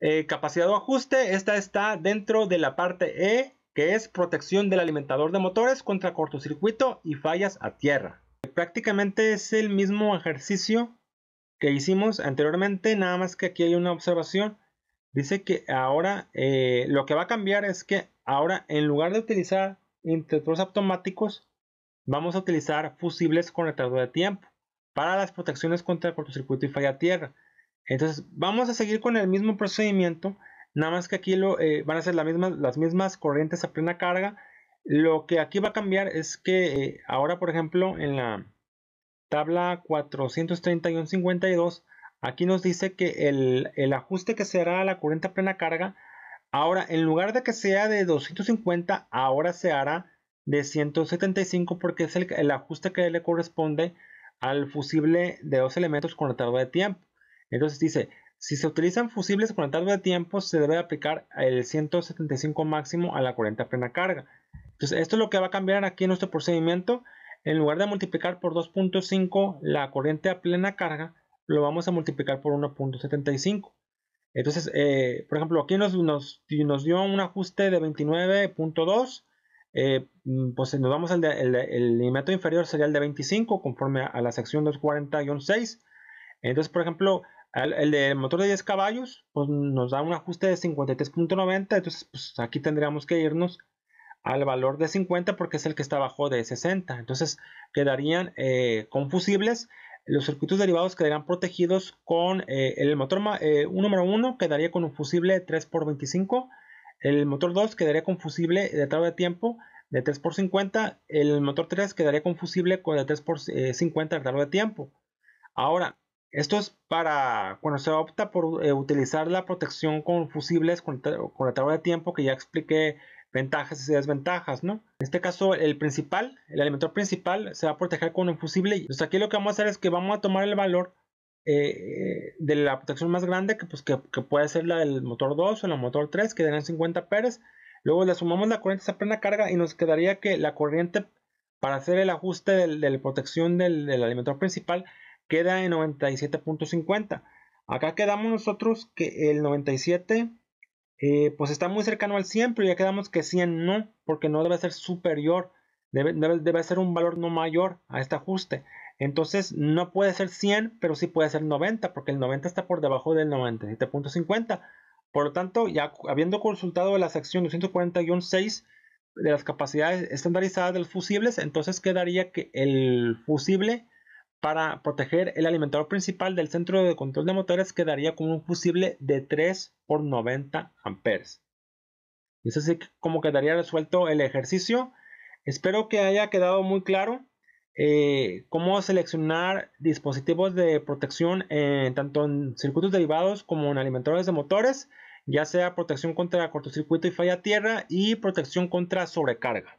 eh, capacidad de ajuste. Esta está dentro de la parte E, que es protección del alimentador de motores contra cortocircuito y fallas a tierra. Prácticamente es el mismo ejercicio que hicimos anteriormente, nada más que aquí hay una observación Dice que ahora eh, lo que va a cambiar es que ahora en lugar de utilizar interruptores automáticos, vamos a utilizar fusibles con retardo de tiempo para las protecciones contra el cortocircuito y falla tierra. Entonces vamos a seguir con el mismo procedimiento, nada más que aquí lo, eh, van a ser misma, las mismas corrientes a plena carga. Lo que aquí va a cambiar es que eh, ahora, por ejemplo, en la tabla 431.52 52 Aquí nos dice que el, ajuste que se hará a la corriente a plena carga, ahora en lugar de que sea de 250, ahora se hará de 175 porque es el, el ajuste que le corresponde al fusible de dos elementos con retardo de tiempo. Entonces dice, si se utilizan fusibles con retardo de tiempo, se debe aplicar el 175 máximo a la corriente a plena carga. Entonces esto es lo que va a cambiar aquí en nuestro procedimiento. En lugar de multiplicar por 2.5 la corriente a plena carga, lo vamos a multiplicar por 1.75. Entonces, eh, por ejemplo, aquí nos, dio un ajuste de 29.2. Eh, mm, pues nos vamos al el, el inferior sería el de 25 conforme a, la sección 240-6. Entonces, por ejemplo, el, de motor de 10 caballos pues nos da un ajuste de 53.90. Entonces, pues, aquí tendríamos que irnos al valor de 50 porque es el que está abajo de 60. Entonces, quedarían eh, confusibles los circuitos derivados quedarían protegidos con eh, el motor eh, número 1 quedaría con un fusible 3x25, el motor 2 quedaría con fusible de traba de tiempo de 3x50, el motor 3 quedaría con fusible con de 3x50 eh, de traba de tiempo. Ahora, esto es para cuando se opta por utilizar la protección con fusibles con, la de tiempo que ya expliqué ventajas y desventajas, ¿no? En este caso, el principal, el alimentor principal, se va a proteger con un fusible. Entonces aquí lo que vamos a hacer es que vamos a tomar el valor eh, de la protección más grande, que, pues, que, puede ser la del motor 2 o la motor 3, que darán 50 pérez Luego le sumamos la corriente a plena carga y nos quedaría que la corriente para hacer el ajuste de la protección del, del alimentador principal queda en 97.50. Acá quedamos nosotros que el 97 pues está muy cercano al 100, pero ya quedamos que 100 no, porque no debe ser superior, debe, ser un valor no mayor a este ajuste. Entonces no puede ser 100, pero sí puede ser 90, porque el 90 está por debajo del 97.50. Por lo tanto, ya habiendo consultado la sección 241.6 6 de las capacidades estandarizadas de los fusibles, entonces quedaría que el fusible para proteger el alimentador principal del centro de control de motores quedaría con un fusible de 3 por 90 amperes. Y es así como quedaría resuelto el ejercicio. Espero que haya quedado muy claro eh, cómo seleccionar dispositivos de protección tanto en circuitos derivados como en alimentadores de motores, ya sea protección contra cortocircuito y falla tierra y protección contra sobrecarga.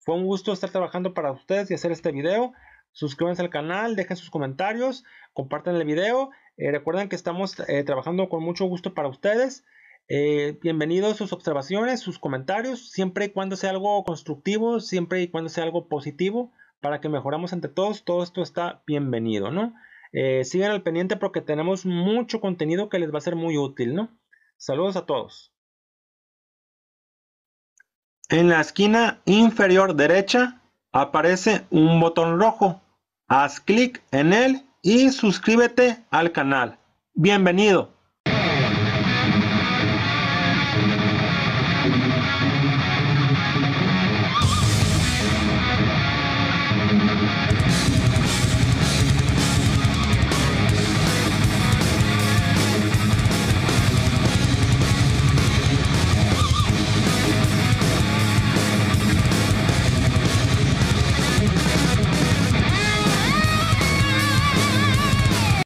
Fue un gusto estar trabajando para ustedes y hacer este video suscríbanse al canal, dejen sus comentarios, compartan el video. Eh, recuerden que estamos eh, trabajando con mucho gusto para ustedes. Eh, bienvenidos sus observaciones, sus comentarios, siempre y cuando sea algo constructivo, siempre y cuando sea algo positivo, para que mejoramos ante todos, todo esto está bienvenido, ¿no? sigan al pendiente porque tenemos mucho contenido que les va a ser muy útil, ¿no? Saludos a todos. En la esquina inferior derecha aparece un botón rojo. Haz clic en él y suscríbete al canal. Bienvenido.